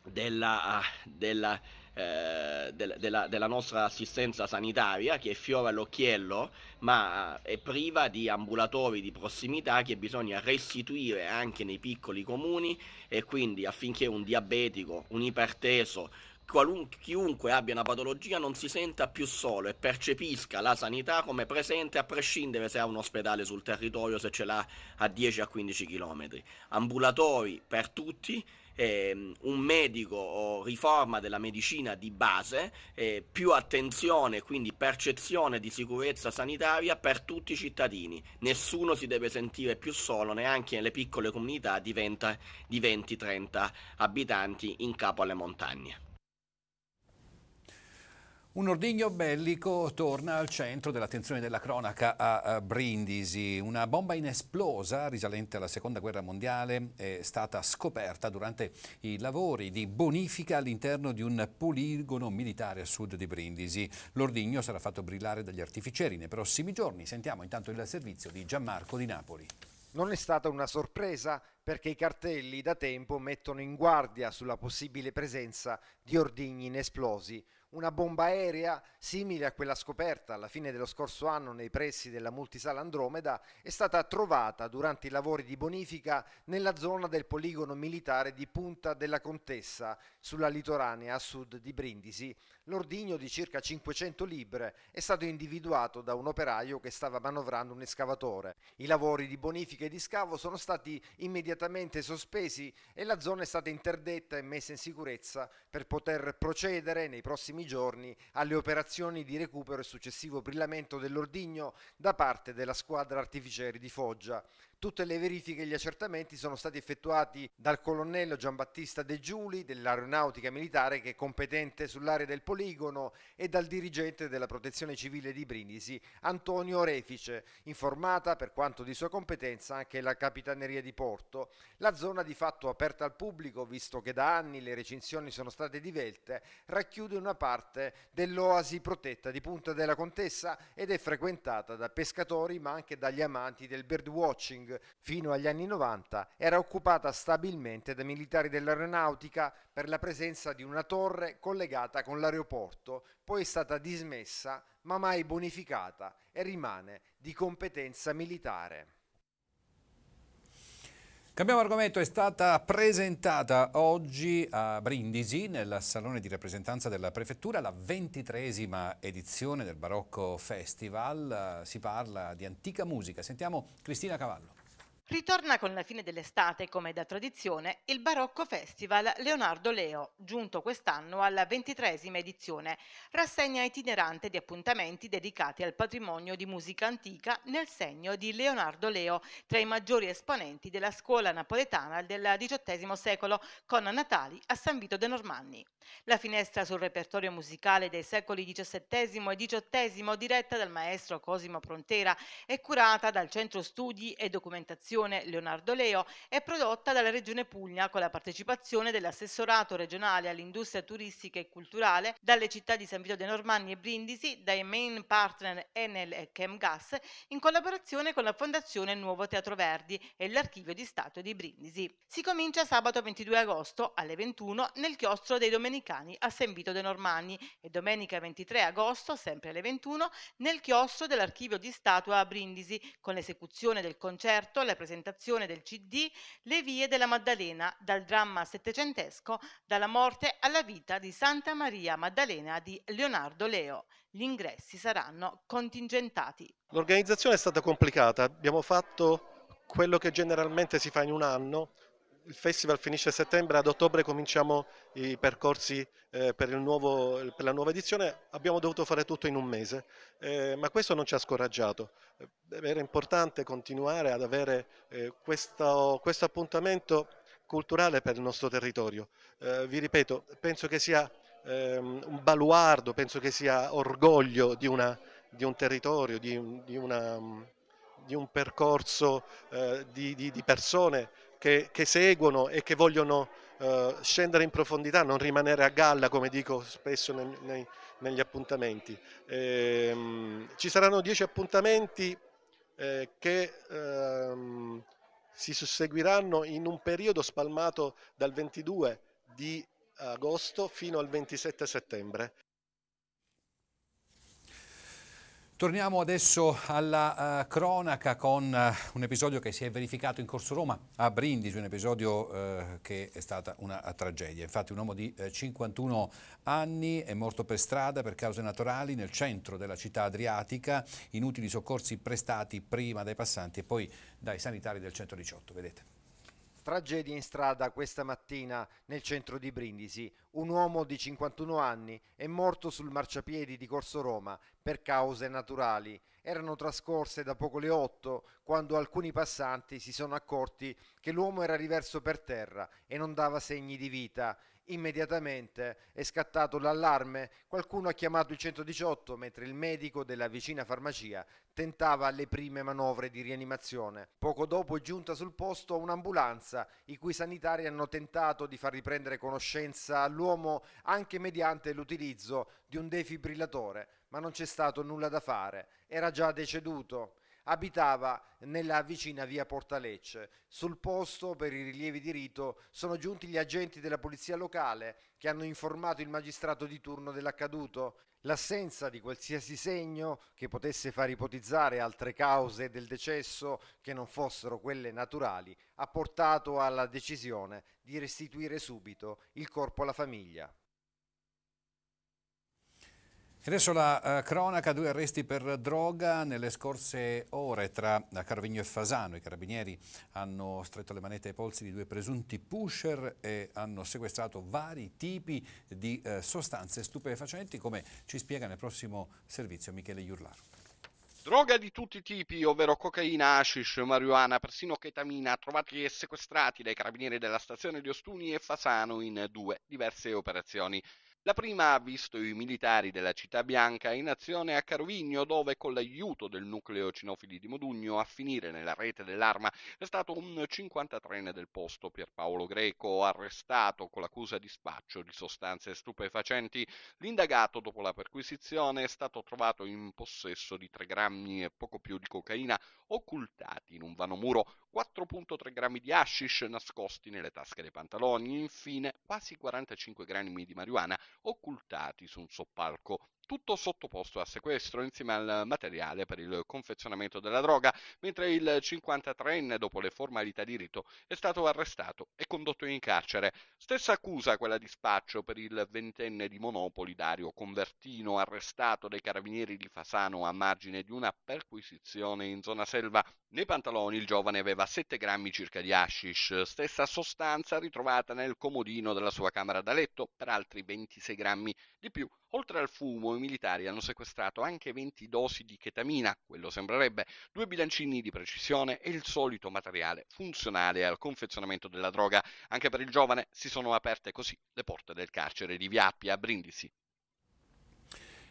della, della eh, della, della, della, nostra assistenza sanitaria che è fiora all'occhiello, ma eh, è priva di ambulatori di prossimità che bisogna restituire anche nei piccoli comuni e quindi affinché un diabetico, un iperteso, qualun- chiunque abbia una patologia non si senta più solo e percepisca la sanità come presente a prescindere se ha un ospedale sul territorio, se ce l'ha a 10 a 15 km. Ambulatori per tutti eh, un medico o riforma della medicina di base, eh, più attenzione, quindi percezione di sicurezza sanitaria per tutti i cittadini. Nessuno si deve sentire più solo, neanche nelle piccole comunità di 20-30 abitanti in capo alle montagne. Un ordigno bellico torna al centro dell'attenzione della cronaca a Brindisi. Una bomba inesplosa risalente alla seconda guerra mondiale è stata scoperta durante i lavori di bonifica all'interno di un poligono militare a sud di Brindisi. L'ordigno sarà fatto brillare dagli artificieri nei prossimi giorni. Sentiamo intanto il servizio di Gianmarco di Napoli. Non è stata una sorpresa perché i cartelli da tempo mettono in guardia sulla possibile presenza di ordigni inesplosi una bomba aerea simile a quella scoperta alla fine dello scorso anno nei pressi della multisala Andromeda è stata trovata durante i lavori di bonifica nella zona del poligono militare di Punta della Contessa, sulla litoranea a sud di Brindisi. L'ordigno di circa 500 libre è stato individuato da un operaio che stava manovrando un escavatore. I lavori di bonifica e di scavo sono stati immediatamente sospesi e la zona è stata interdetta e messa in sicurezza per poter procedere nei prossimi ultimi giorni alle operazioni di recupero e successivo brillamento dell'ordigno da parte della squadra artificieri di Foggia. Tutte le verifiche e gli accertamenti sono stati effettuati dal colonnello Giambattista De Giuli dell'aeronautica militare che è competente sull'area del poligono e dal dirigente della protezione civile di Brindisi Antonio Refice, informata per quanto di sua competenza anche la Capitaneria di Porto. La zona di fatto aperta al pubblico, visto che da anni le recinzioni sono state divelte, racchiude una parte dell'oasi protetta di Punta della Contessa ed è frequentata da pescatori ma anche dagli amanti del birdwatching League fino agli anni 90 era occupata stabilmente dai militari dell'aeronautica per la presenza di una torre collegata con l'aeroporto, poi è stata dismessa ma mai bonificata e rimane di competenza militare. Cambiamo argomento, è stata presentata oggi a Brindisi nel salone di rappresentanza della prefettura la ventitresima edizione del Barocco Festival, si parla di antica musica, sentiamo Cristina Cavallo. Ritorna con la fine dell'estate, come da tradizione, il Barocco Festival Leonardo Leo, giunto quest'anno alla ventitresima edizione, rassegna itinerante di appuntamenti dedicati al patrimonio di musica antica nel segno di Leonardo Leo, tra i maggiori esponenti della scuola napoletana del XVIII secolo, con Natali a San Vito de Normanni. La finestra sul repertorio musicale dei secoli XVII e XVIII, diretta dal maestro Cosimo Prontera, è curata dal Centro Studi e Documentazione Fondazione Leonardo Leo è prodotta dalla Regione Puglia con la partecipazione dell'assessorato regionale all'industria turistica e culturale, dalle città di San Vito dei Normanni e Brindisi, dai main partner Enel e Chemgas, in collaborazione con la Fondazione Nuovo Teatro Verdi e l'Archivio di Stato di Brindisi. Si comincia sabato 22 agosto alle 21 nel chiostro dei Domenicani a San Vito dei Normanni e domenica 23 agosto, sempre alle 21, nel chiostro dell'Archivio di Stato a Brindisi, con l'esecuzione del concerto, la presentazione del CD Le vie della Maddalena, dal dramma settecentesco Dalla morte alla vita di Santa Maria Maddalena di Leonardo Leo. Gli ingressi saranno contingentati. L'organizzazione è stata complicata, abbiamo fatto quello che generalmente si fa in un anno, il festival finisce a settembre, ad ottobre cominciamo i percorsi eh, per, nuovo, per, la nuova edizione, abbiamo dovuto fare tutto in un mese, eh, ma questo non ci ha scoraggiato, eh, era importante continuare ad avere eh, questo, questo, appuntamento culturale per il nostro territorio. Eh, vi ripeto, penso che sia ehm, un baluardo, penso che sia orgoglio di, una, di un territorio, di, di, una, di, un percorso eh, di, persone che, che seguono e che vogliono eh, scendere in profondità, non rimanere a galla come dico spesso nei, nei, negli appuntamenti. Ehm, ci saranno dieci appuntamenti eh, che ehm, si susseguiranno in un periodo spalmato dal 22 di agosto fino al 27 settembre. Torniamo adesso alla uh, cronaca con uh, un episodio che si è verificato in Corso Roma a Brindisi, un episodio uh, che è stata una tragedia. Infatti un uomo di 51 anni è morto per strada per cause naturali nel centro della città adriatica, inutili soccorsi prestati prima dai passanti e poi dai sanitari del 118, vedete. Tragedia in strada questa mattina nel centro di Brindisi. Un uomo di 51 anni è morto sul marciapiedi di Corso Roma per cause naturali. Erano trascorse da poco le 8 quando alcuni passanti si sono accorti che l'uomo era riverso per terra e non dava segni di vita. Immediatamente è scattato l'allarme, qualcuno ha chiamato il 118 mentre il medico della vicina farmacia tentava le prime manovre di rianimazione. Poco dopo è giunta sul posto un'ambulanza i cui sanitari hanno tentato di far riprendere conoscenza all'uomo anche mediante l'utilizzo di un defibrillatore, ma non c'è stato nulla da fare, era già deceduto abitava nella vicina via Portalecce. Sul posto, per i rilievi di rito, sono giunti gli agenti della polizia locale che hanno informato il magistrato di turno dell'accaduto. L'assenza di qualsiasi segno che potesse far ipotizzare altre cause del decesso che non fossero quelle naturali ha portato alla decisione di restituire subito il corpo alla famiglia. Adesso la eh, cronaca, due arresti per droga nelle scorse ore tra Carvigno e Fasano. I carabinieri hanno stretto le manette ai polsi di due presunti pusher e hanno sequestrato vari tipi di eh, sostanze stupefacenti, come ci spiega nel prossimo servizio Michele Iurlaro. Droga di tutti i tipi, ovvero cocaina, hashish, marijuana, persino ketamina, trovati e sequestrati dai carabinieri della stazione di Ostuni e Fasano in due diverse operazioni. La prima ha visto i militari della Città Bianca in azione a Carovigno, dove con l'aiuto del nucleo cinofili di Modugno a finire nella rete dell'arma è stato un 53enne del posto Pierpaolo Greco, arrestato con l'accusa di spaccio di sostanze stupefacenti. L'indagato, dopo la perquisizione, è stato trovato in possesso di 3 grammi e poco più di cocaina occultati in un vano muro, 4.3 grammi di hashish nascosti nelle tasche dei pantaloni, infine quasi 45 grammi di marijuana occultati su un soppalco tutto sottoposto a sequestro insieme al materiale per il confezionamento della droga, mentre il 53enne, dopo le formalità di rito, è stato arrestato e condotto in carcere. Stessa accusa quella di spaccio per il ventenne di Monopoli Dario Convertino, arrestato dai carabinieri di Fasano a margine di una perquisizione in zona selva. Nei pantaloni il giovane aveva 7 grammi circa di hashish, stessa sostanza ritrovata nel comodino della sua camera da letto, per altri 26 grammi di più. Oltre al fumo, i militari hanno sequestrato anche 20 dosi di ketamina, quello sembrerebbe, due bilancini di precisione e il solito materiale funzionale al confezionamento della droga. Anche per il giovane si sono aperte così le porte del carcere di Via a Brindisi.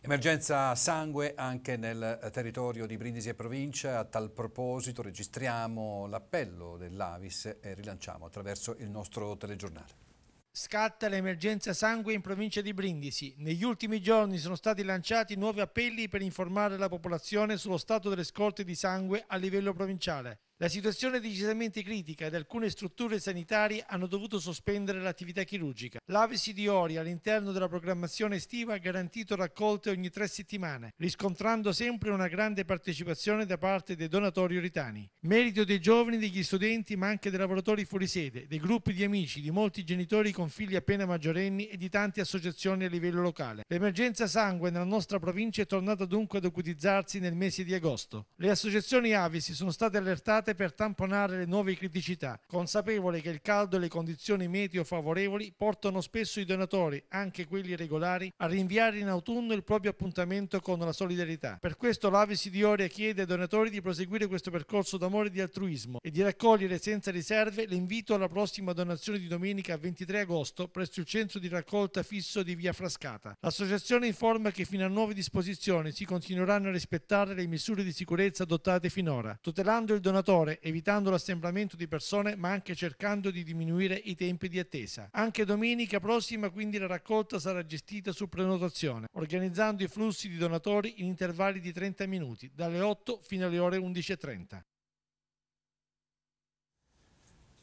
Emergenza sangue anche nel eh, territorio di Brindisi e provincia. A tal proposito registriamo l'appello dell'Avis e rilanciamo attraverso il nostro telegiornale. Scatta l'emergenza sangue in provincia di Brindisi. Negli ultimi giorni sono stati lanciati nuovi appelli per informare la popolazione sullo stato delle scorte di sangue a livello provinciale. La situazione è decisamente critica ed alcune strutture sanitarie hanno dovuto sospendere l'attività chirurgica. L'Avesi di Ori all'interno della programmazione estiva ha garantito raccolte ogni tre settimane, riscontrando sempre una grande partecipazione da parte dei donatori oritani. Merito dei giovani, degli studenti, ma anche dei lavoratori fuori sede, dei gruppi di amici, di molti genitori con figli appena maggiorenni e di tante associazioni a livello locale. L'emergenza sangue nella nostra provincia è tornata dunque ad acutizzarsi nel mese di agosto. Le associazioni Avesi sono state allertate pensate per tamponare le nuove criticità, consapevole che il caldo e le condizioni meteo favorevoli portano spesso i donatori, anche quelli regolari, a rinviare in autunno il proprio appuntamento con la solidarietà. Per questo l'Avis di Oria chiede ai donatori di proseguire questo percorso d'amore e di altruismo e di raccogliere senza riserve l'invito alla prossima donazione di domenica 23 agosto presso il centro di raccolta fisso di Via Frascata. L'associazione informa che fino a nuove disposizioni si continueranno a rispettare le misure di sicurezza adottate finora, tutelando il donatore settore, evitando l'assemblamento di persone ma anche cercando di diminuire i tempi di attesa. Anche domenica prossima quindi la raccolta sarà gestita su prenotazione, organizzando i flussi di donatori in intervalli di 30 minuti, dalle 8 fino alle ore 11.30.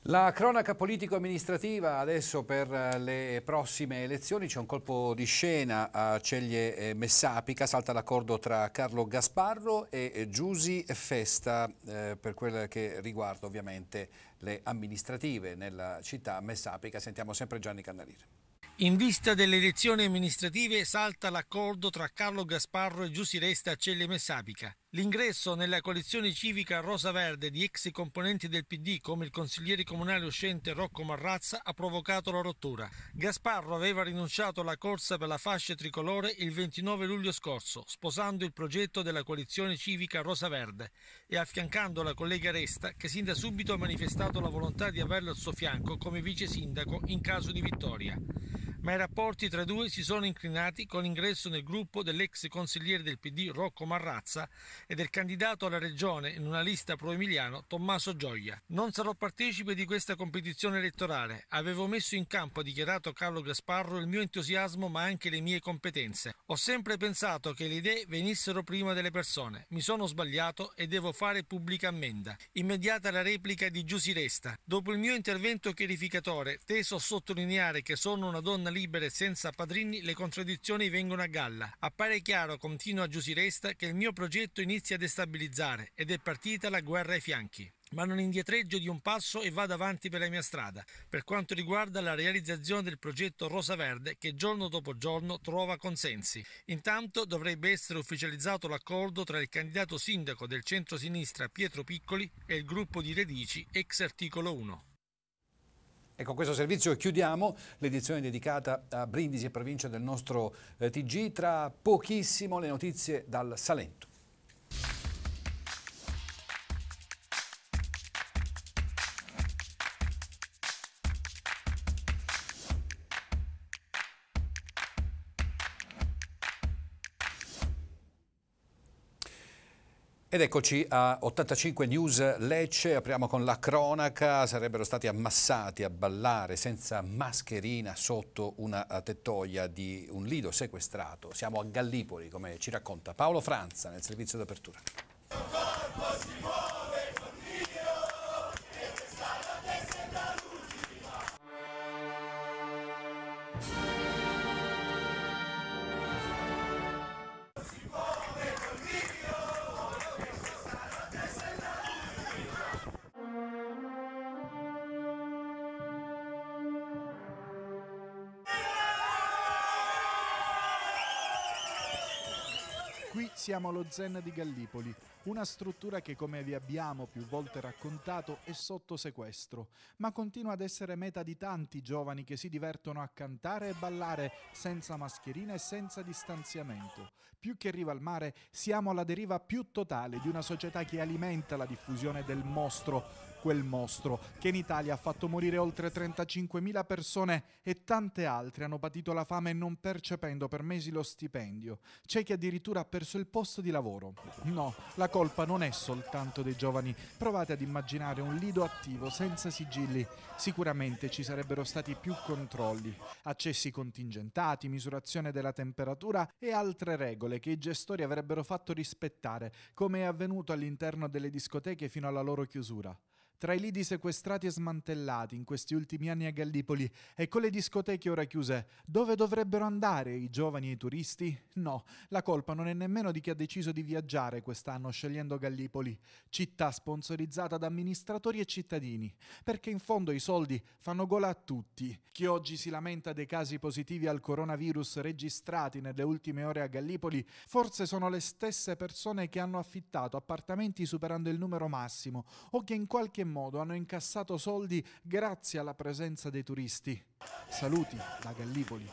La cronaca politico-amministrativa adesso per eh, le prossime elezioni c'è un colpo di scena a Ceglie eh, Messapica, salta l'accordo tra Carlo Gasparro e eh, Giusi Festa eh, per quel che riguarda ovviamente le amministrative nella città Messapica. Sentiamo sempre Gianni Cannarire. In vista delle elezioni amministrative salta l'accordo tra Carlo Gasparro e Giussi Resta a Celle Messapica. L'ingresso nella coalizione civica Rosa Verde di ex componenti del PD come il consigliere comunale uscente Rocco Marrazza ha provocato la rottura. Gasparro aveva rinunciato alla corsa per la fascia tricolore il 29 luglio scorso, sposando il progetto della coalizione civica Rosa Verde e affiancando la collega Resta che sin da subito ha manifestato la volontà di averlo al suo fianco come vice sindaco in caso di vittoria ma i rapporti tra i due si sono inclinati con l'ingresso nel gruppo dell'ex consigliere del PD Rocco Marrazza e del candidato alla regione in una lista pro-emiliano Tommaso Gioia. Non sarò partecipe di questa competizione elettorale. Avevo messo in campo, ha dichiarato Carlo Gasparro, il mio entusiasmo ma anche le mie competenze. Ho sempre pensato che le idee venissero prima delle persone. Mi sono sbagliato e devo fare pubblica ammenda. Immediata la replica di Giusy Resta. Dopo il mio intervento chiarificatore, teso a sottolineare che sono una donna libera e senza padrini le contraddizioni vengono a galla. Appare chiaro, continua Giussi Resta, che il mio progetto inizia a destabilizzare ed è partita la guerra ai fianchi ma non indietreggio di un passo e vado avanti per la mia strada, per quanto riguarda la realizzazione del progetto Rosa Verde che giorno dopo giorno trova consensi. Intanto dovrebbe essere ufficializzato l'accordo tra il candidato sindaco del centro-sinistra Pietro Piccoli e il gruppo di Redici ex articolo 1. E con questo servizio chiudiamo l'edizione dedicata a Brindisi e provincia del nostro eh, TG. Tra pochissimo le notizie dal Salento. Ed eccoci a 85 News Lecce, apriamo con la cronaca, sarebbero stati ammassati a ballare senza mascherina sotto una tettoia di un lido sequestrato. Siamo a Gallipoli, come ci racconta Paolo Franza nel servizio d'apertura. siamo allo Zen di Gallipoli, una struttura che, come vi abbiamo più volte raccontato, è sotto sequestro, ma continua ad essere meta di tanti giovani che si divertono a cantare e ballare senza mascherina e senza distanziamento. Più che riva al mare, siamo alla deriva più totale di una società che alimenta la diffusione del mostro, quel mostro che in Italia ha fatto morire oltre 35.000 persone e tante altre hanno patito la fame non percependo per mesi lo stipendio. C'è chi addirittura ha perso il posto di lavoro. No, la colpa non è soltanto dei giovani. Provate ad immaginare un lido attivo senza sigilli. Sicuramente ci sarebbero stati più controlli, accessi contingentati, misurazione della temperatura e altre regole che i gestori avrebbero fatto rispettare, come è avvenuto all'interno delle discoteche fino alla loro chiusura. Tra i lidi sequestrati e smantellati in questi ultimi anni a Gallipoli e con le discoteche ora chiuse, dove dovrebbero andare i giovani e i turisti? No, la colpa non è nemmeno di chi ha deciso di viaggiare quest'anno scegliendo Gallipoli, città sponsorizzata da amministratori e cittadini, perché in fondo i soldi fanno gola a tutti. Chi oggi si lamenta dei casi positivi al coronavirus registrati nelle ultime ore a Gallipoli, forse sono le stesse persone che hanno affittato appartamenti superando il numero massimo o che in qualche modo hanno incassato soldi grazie alla presenza dei turisti. Saluti da Gallipoli.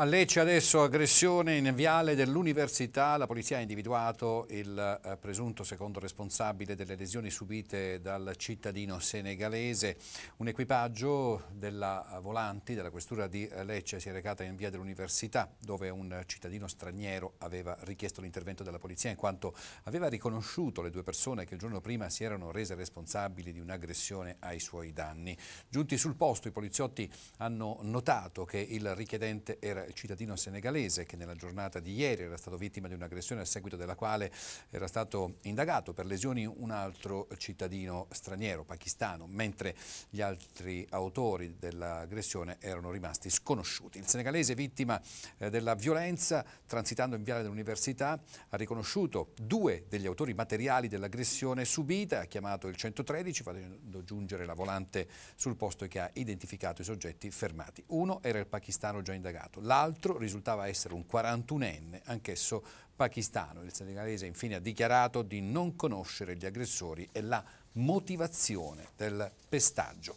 A Lecce adesso aggressione in viale dell'università, la polizia ha individuato il eh, presunto secondo responsabile delle lesioni subite dal cittadino senegalese. Un equipaggio della eh, Volanti, della questura di eh, Lecce, si è recata in via dell'università dove un cittadino straniero aveva richiesto l'intervento della polizia in quanto aveva riconosciuto le due persone che il giorno prima si erano rese responsabili di un'aggressione ai suoi danni. Giunti sul posto i poliziotti hanno notato che il richiedente era cittadino senegalese che nella giornata di ieri era stato vittima di un'aggressione a seguito della quale era stato indagato per lesioni un altro cittadino straniero, pakistano, mentre gli altri autori dell'aggressione erano rimasti sconosciuti. Il senegalese vittima eh, della violenza, transitando in viale dell'università, ha riconosciuto due degli autori materiali dell'aggressione subita, ha chiamato il 113 facendo giungere la volante sul posto che ha identificato i soggetti fermati. Uno era il pakistano già indagato, l'altro L'altro risultava essere un 41enne, anch'esso pakistano. Il senegalese infine ha dichiarato di non conoscere gli aggressori e la motivazione del pestaggio.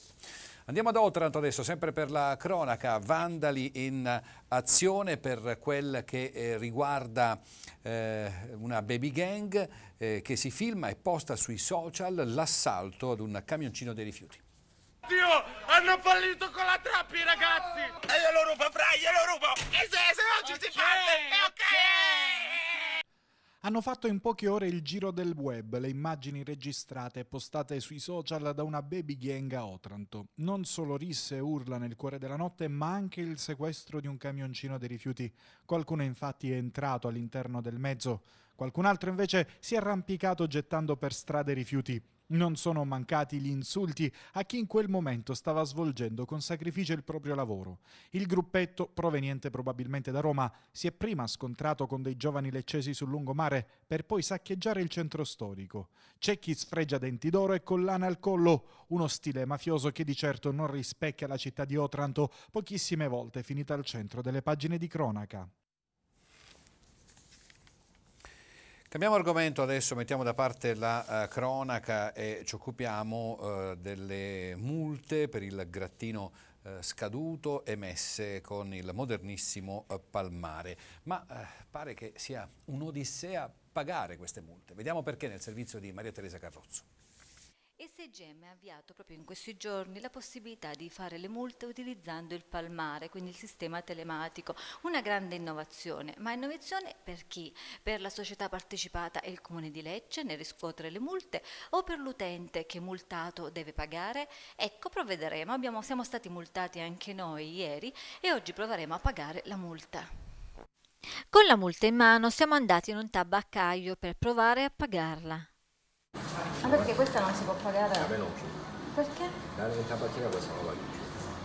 Andiamo ad Otranto adesso, sempre per la cronaca, vandali in azione per quel che eh, riguarda eh, una baby gang eh, che si filma e posta sui social l'assalto ad un camioncino dei rifiuti. Dio, hanno fallito con la trappi, ragazzi! E io lo rubo, fra, io lo rubo! E se, se non ci okay, si fa, è ok! Hanno fatto in poche ore il giro del web le immagini registrate e postate sui social da una baby gang a Otranto. Non solo risse e urla nel cuore della notte, ma anche il sequestro di un camioncino dei rifiuti. Qualcuno infatti è entrato all'interno del mezzo Qualcun altro invece si è arrampicato gettando per strada rifiuti. Non sono mancati gli insulti a chi in quel momento stava svolgendo con sacrificio il proprio lavoro. Il gruppetto, proveniente probabilmente da Roma, si è prima scontrato con dei giovani leccesi sul lungomare per poi saccheggiare il centro storico. C'è chi sfregia denti d'oro e collana al collo, uno stile mafioso che di certo non rispecchia la città di Otranto, pochissime volte finita al centro delle pagine di cronaca. Cambiamo argomento adesso, mettiamo da parte la uh, cronaca e ci occupiamo uh, delle multe per il grattino uh, scaduto emesse con il modernissimo Palmare. Ma pare che sia un'odissea pagare queste multe. Vediamo perché nel servizio di Maria Teresa Carrozzo. E SGM ha avviato proprio in questi giorni la possibilità di fare le multe utilizzando il palmare, quindi il sistema telematico, una grande innovazione, ma innovazione per chi? Per la società partecipata e il comune di Lecce nel riscuotere le multe o per l'utente che multato deve pagare? Ecco, provvederemo, Abbiamo, siamo stati multati anche noi ieri e oggi proveremo a pagare la multa. Con la multa in mano siamo andati in un tabaccaio per provare a pagarla. Ma perché questa non si può pagare? La veloce. Perché? La partita questa non la dice.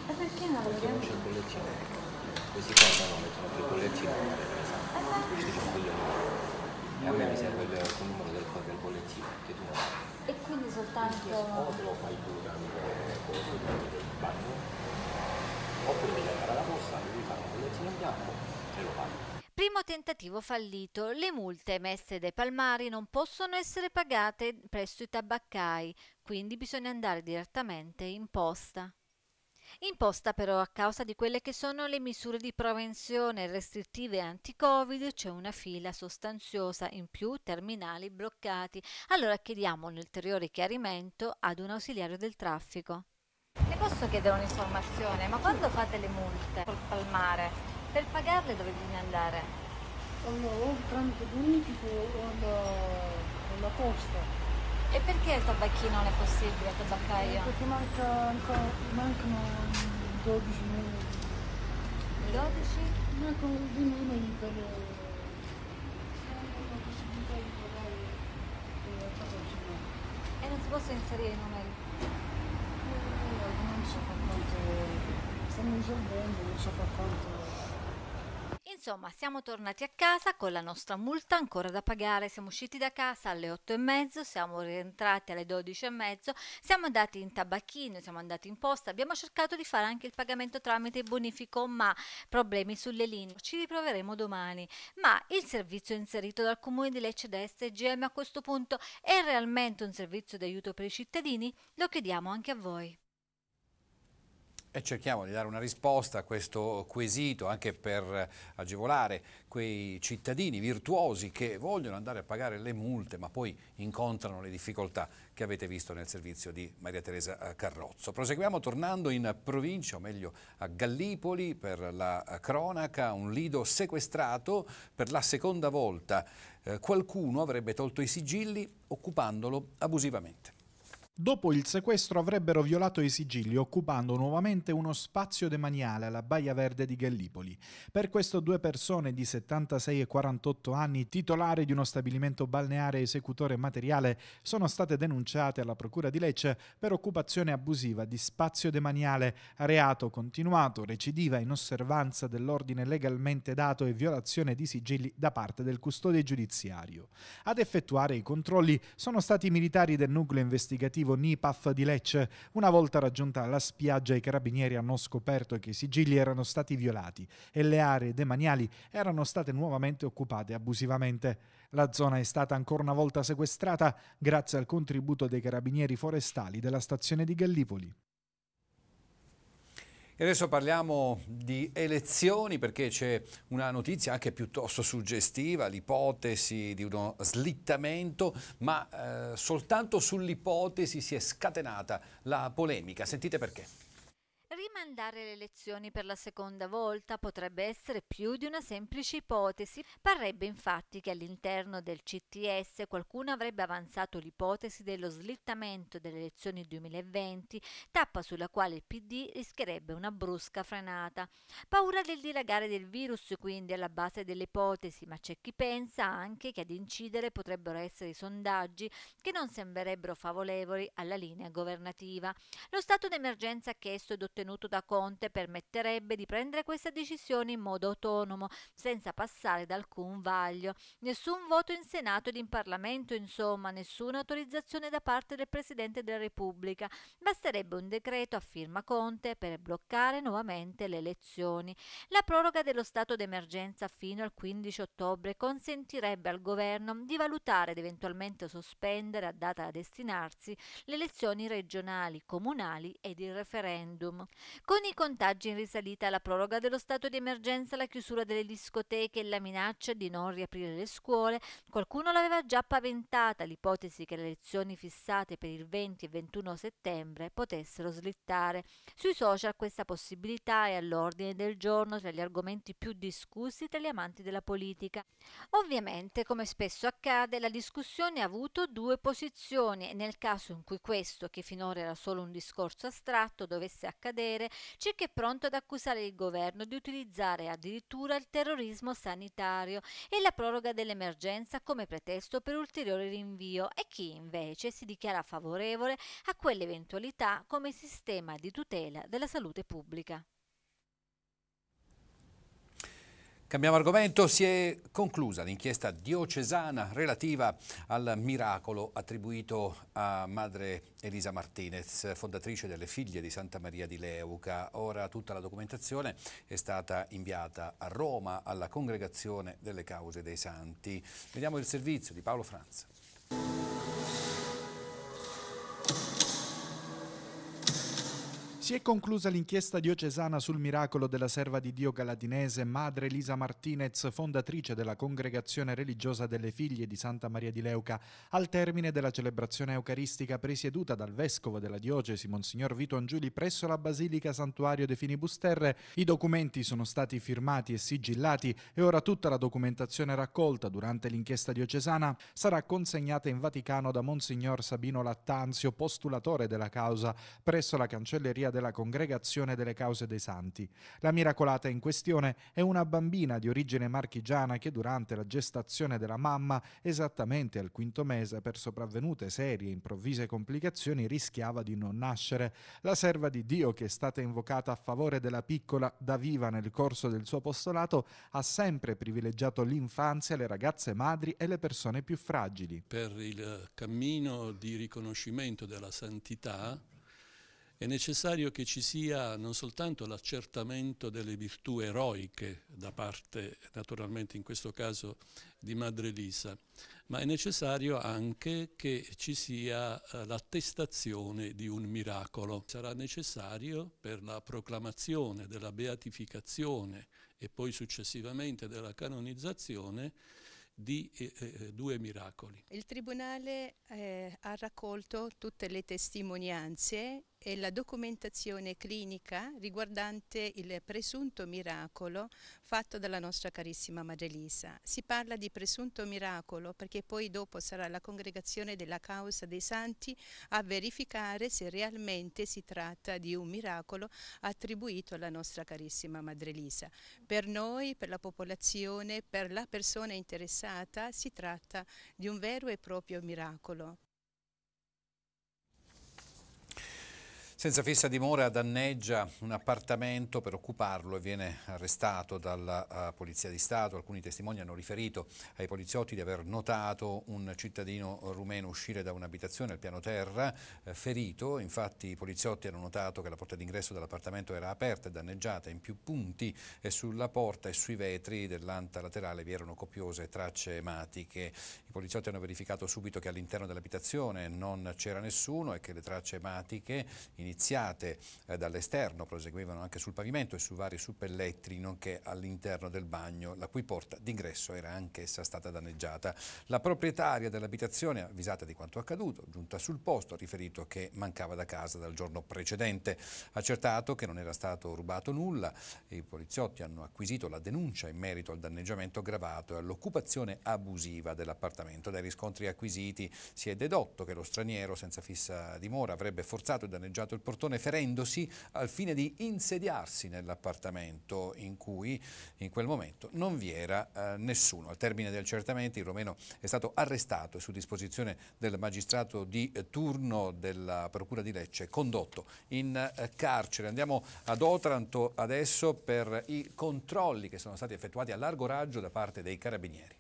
E perché non la Perché non c'è il bollettino. Eh, questi qua non mettono più il bollettino. Eh beh. E a me mi serve il, numero del, del bollettino che tu non hai. E quindi soltanto... O te lo fai tu tramite cose, tramite il bagno, oppure devi andare alla posta, devi fare un bollettino in bianco e lo paghi. Primo tentativo fallito. Le multe emesse dai palmari non possono essere pagate presso i tabaccai, quindi bisogna andare direttamente in posta. Imposta però a causa di quelle che sono le misure di prevenzione restrittive anti-Covid c'è una fila sostanziosa in più terminali bloccati. Allora chiediamo un ulteriore chiarimento ad un ausiliario del traffico. Le posso chiedere un'informazione? Ma quando fate le multe col palmare? Per pagarle dove bisogna andare? Allora, o tramite bonifico o alla posta. E perché il tabacchino non è possibile, il tabaccaio? Eh, perché manca ancora, mancano 12 milioni. 12? Mancano dei milioni per la possibilità di pagare il tabacchino. E non si possono inserire i numeri? Eh, non so per quanto, stanno risolvendo, non so per quanto... Insomma, siamo tornati a casa con la nostra multa ancora da pagare. Siamo usciti da casa alle 8 e mezzo, siamo rientrati alle 12 e mezzo, siamo andati in tabacchino, siamo andati in posta, abbiamo cercato di fare anche il pagamento tramite bonifico, ma problemi sulle linee. Ci riproveremo domani. Ma il servizio inserito dal comune di Lecce d'Est e GM a questo punto è realmente un servizio d'aiuto per i cittadini? Lo chiediamo anche a voi. E cerchiamo di dare una risposta a questo quesito anche per agevolare quei cittadini virtuosi che vogliono andare a pagare le multe ma poi incontrano le difficoltà che avete visto nel servizio di Maria Teresa eh, Carrozzo. Proseguiamo tornando in provincia, o meglio a Gallipoli, per la eh, cronaca, un lido sequestrato per la seconda volta. Eh, qualcuno avrebbe tolto i sigilli occupandolo abusivamente. Dopo il sequestro avrebbero violato i sigilli occupando nuovamente uno spazio demaniale alla Baia Verde di Gallipoli. Per questo due persone di 76 e 48 anni, titolari di uno stabilimento balneare esecutore materiale, sono state denunciate alla Procura di Lecce per occupazione abusiva di spazio demaniale, reato continuato, recidiva in osservanza dell'ordine legalmente dato e violazione di sigilli da parte del custode giudiziario. Ad effettuare i controlli sono stati i militari del nucleo investigativo sportivo NIPAF di Lecce. Una volta raggiunta la spiaggia i carabinieri hanno scoperto che i sigilli erano stati violati e le aree demaniali erano state nuovamente occupate abusivamente. La zona è stata ancora una volta sequestrata grazie al contributo dei carabinieri forestali della stazione di Gallipoli. E adesso parliamo di elezioni perché c'è una notizia anche piuttosto suggestiva, l'ipotesi di uno slittamento, ma eh, soltanto sull'ipotesi si è scatenata la polemica. Sentite perché. Rimandare le elezioni per la seconda volta potrebbe essere più di una semplice ipotesi. Parrebbe infatti che all'interno del CTS qualcuno avrebbe avanzato l'ipotesi dello slittamento delle elezioni 2020, tappa sulla quale il PD rischierebbe una brusca frenata. Paura del dilagare del virus quindi alla base delle ipotesi, ma c'è chi pensa anche che ad incidere potrebbero essere i sondaggi che non sembrerebbero favorevoli alla linea governativa. Lo stato d'emergenza chiesto ed ottenuto ottenuto da Conte permetterebbe di prendere questa decisione in modo autonomo, senza passare da alcun vaglio. Nessun voto in Senato ed in Parlamento, insomma, nessuna autorizzazione da parte del Presidente della Repubblica. Basterebbe un decreto a firma Conte per bloccare nuovamente le elezioni. La proroga dello stato d'emergenza fino al 15 ottobre consentirebbe al governo di valutare ed eventualmente sospendere a data da destinarsi le elezioni regionali, comunali ed il referendum. Con i contagi in risalita, la proroga dello stato di emergenza, la chiusura delle discoteche e la minaccia di non riaprire le scuole, qualcuno l'aveva già paventata l'ipotesi che le elezioni fissate per il 20 e 21 settembre potessero slittare. Sui social questa possibilità è all'ordine del giorno tra gli argomenti più discussi tra gli amanti della politica. Ovviamente, come spesso accade, la discussione ha avuto due posizioni e nel caso in cui questo, che finora era solo un discorso astratto, dovesse accadere, Corriere, c'è chi è pronto ad accusare il governo di utilizzare addirittura il terrorismo sanitario e la proroga dell'emergenza come pretesto per ulteriore rinvio e chi invece si dichiara favorevole a quell'eventualità come sistema di tutela della salute pubblica. Cambiamo argomento, si è conclusa l'inchiesta diocesana relativa al miracolo attribuito a madre Elisa Martinez, fondatrice delle figlie di Santa Maria di Leuca. Ora tutta la documentazione è stata inviata a Roma alla Congregazione delle Cause dei Santi. Vediamo il servizio di Paolo Franza. Si è conclusa l'inchiesta diocesana sul miracolo della serva di Dio galadinese, madre Elisa Martinez, fondatrice della congregazione religiosa delle figlie di Santa Maria di Leuca, al termine della celebrazione eucaristica presieduta dal vescovo della diocesi Monsignor Vito Angiuli presso la Basilica Santuario dei Finibus Terre. I documenti sono stati firmati e sigillati e ora tutta la documentazione raccolta durante l'inchiesta diocesana sarà consegnata in Vaticano da Monsignor Sabino Lattanzio, postulatore della causa, presso la cancelleria della Congregazione delle Cause dei Santi. La miracolata in questione è una bambina di origine marchigiana che durante la gestazione della mamma, esattamente al quinto mese, per sopravvenute serie e improvvise complicazioni, rischiava di non nascere. La serva di Dio che è stata invocata a favore della piccola da viva nel corso del suo apostolato ha sempre privilegiato l'infanzia, le ragazze madri e le persone più fragili. Per il cammino di riconoscimento della santità è necessario che ci sia non soltanto l'accertamento delle virtù eroiche da parte, naturalmente in questo caso, di Madre Lisa, ma è necessario anche che ci sia eh, l'attestazione di un miracolo. Sarà necessario per la proclamazione della beatificazione e poi successivamente della canonizzazione di eh, eh due miracoli. Il Tribunale eh, ha raccolto tutte le testimonianze e la documentazione clinica riguardante il presunto miracolo fatto dalla nostra carissima Madelisa. Si parla di presunto miracolo perché poi dopo sarà la congregazione della causa dei santi a verificare se realmente si tratta di un miracolo attribuito alla nostra carissima Madrelisa. Per noi, per la popolazione, per la persona interessata si tratta di un vero e proprio miracolo Senza fissa dimora danneggia un appartamento per occuparlo e viene arrestato dalla eh, Polizia di Stato. Alcuni testimoni hanno riferito ai poliziotti di aver notato un cittadino rumeno uscire da un'abitazione al piano terra eh, ferito. Infatti i poliziotti hanno notato che la porta d'ingresso dell'appartamento era aperta e danneggiata in più punti e eh, sulla porta e sui vetri dell'anta laterale vi erano copiose tracce ematiche. I poliziotti hanno verificato subito che all'interno dell'abitazione non c'era nessuno e che le tracce ematiche in iniziate eh, dall'esterno, proseguivano anche sul pavimento e su vari suppellettri, nonché all'interno del bagno, la cui porta d'ingresso era anch'essa stata danneggiata. La proprietaria dell'abitazione, avvisata di quanto accaduto, giunta sul posto, ha riferito che mancava da casa dal giorno precedente. Accertato che non era stato rubato nulla, i poliziotti hanno acquisito la denuncia in merito al danneggiamento gravato e all'occupazione abusiva dell'appartamento. Dai riscontri acquisiti si è dedotto che lo straniero, senza fissa dimora, avrebbe forzato e danneggiato il portone ferendosi al fine di insediarsi nell'appartamento in cui in quel momento non vi era eh, nessuno. Al termine del accertamenti il romeno è stato arrestato e su disposizione del magistrato di eh, turno della Procura di Lecce condotto in eh, carcere. Andiamo ad Otranto adesso per i controlli che sono stati effettuati a largo raggio da parte dei carabinieri.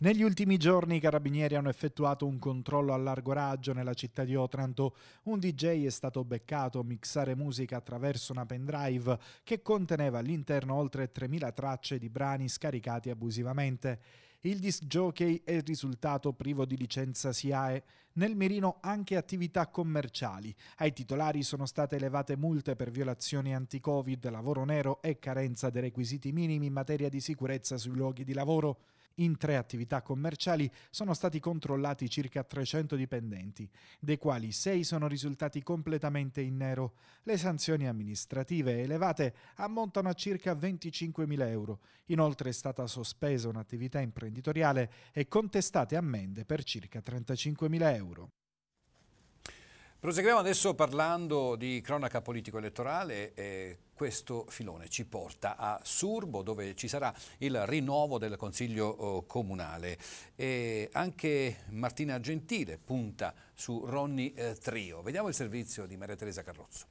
Negli ultimi giorni i carabinieri hanno effettuato un controllo a largo raggio nella città di Otranto. Un DJ è stato beccato a mixare musica attraverso una pendrive che conteneva all'interno oltre 3.000 tracce di brani scaricati abusivamente. Il disc jockey è risultato privo di licenza SIAE. Nel mirino anche attività commerciali. Ai titolari sono state elevate multe per violazioni anti-Covid, lavoro nero e carenza dei requisiti minimi in materia di sicurezza sui luoghi di lavoro. In tre attività commerciali sono stati controllati circa 300 dipendenti, dei quali sei sono risultati completamente in nero. Le sanzioni amministrative elevate ammontano a circa 25.000 euro. Inoltre è stata sospesa un'attività imprenditoriale e contestate ammende per circa 35.000 euro. Proseguiamo adesso parlando di cronaca politico-elettorale e questo filone ci porta a Surbo dove ci sarà il rinnovo del Consiglio oh, Comunale e anche Martina Gentile punta su Ronny eh, Trio. Vediamo il servizio di Maria Teresa Carrozzo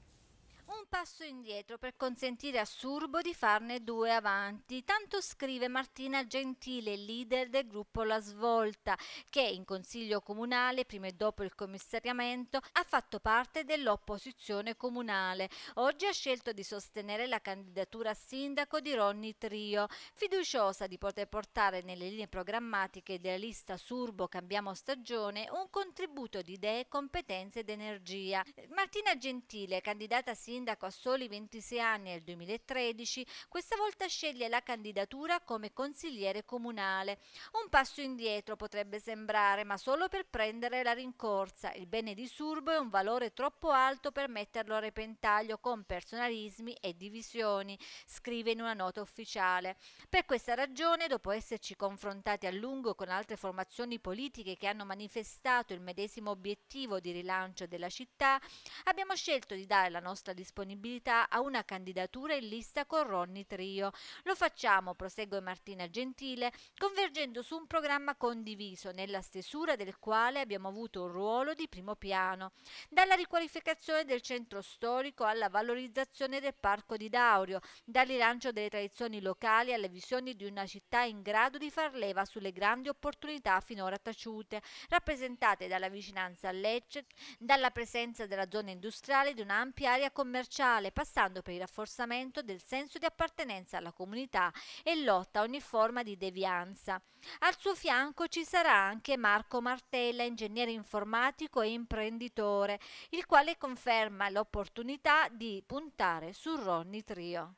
passo indietro per consentire a Surbo di farne due avanti. Tanto scrive Martina Gentile, leader del gruppo La Svolta, che in consiglio comunale, prima e dopo il commissariamento, ha fatto parte dell'opposizione comunale. Oggi ha scelto di sostenere la candidatura a sindaco di Ronny Trio, fiduciosa di poter portare nelle linee programmatiche della lista Surbo Cambiamo Stagione un contributo di idee, competenze ed energia. Martina Gentile, candidata sindaco sindaco ecco, a soli 26 anni nel 2013, questa volta sceglie la candidatura come consigliere comunale. Un passo indietro potrebbe sembrare, ma solo per prendere la rincorsa. Il bene di Surbo è un valore troppo alto per metterlo a repentaglio con personalismi e divisioni, scrive in una nota ufficiale. Per questa ragione, dopo esserci confrontati a lungo con altre formazioni politiche che hanno manifestato il medesimo obiettivo di rilancio della città, abbiamo scelto di dare la nostra disponibilità disponibilità a una candidatura in lista con Ronny Trio. Lo facciamo, prosegue Martina Gentile, convergendo su un programma condiviso, nella stesura del quale abbiamo avuto un ruolo di primo piano. Dalla riqualificazione del centro storico alla valorizzazione del parco di Daurio, dal rilancio delle tradizioni locali alle visioni di una città in grado di far leva sulle grandi opportunità finora taciute, rappresentate dalla vicinanza a Lecce, dalla presenza della zona industriale di un'ampia area commerciale sociale, passando per il rafforzamento del senso di appartenenza alla comunità e lotta a ogni forma di devianza. Al suo fianco ci sarà anche Marco Martella, ingegnere informatico e imprenditore, il quale conferma l'opportunità di puntare su Ronny Trio.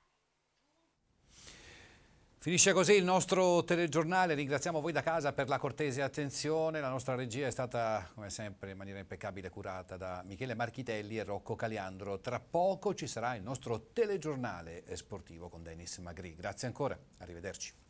Finisce così il nostro telegiornale, ringraziamo voi da casa per la cortese attenzione, la nostra regia è stata come sempre in maniera impeccabile curata da Michele Marchitelli e Rocco Caliandro. Tra poco ci sarà il nostro telegiornale sportivo con Denis Magri. Grazie ancora, arrivederci.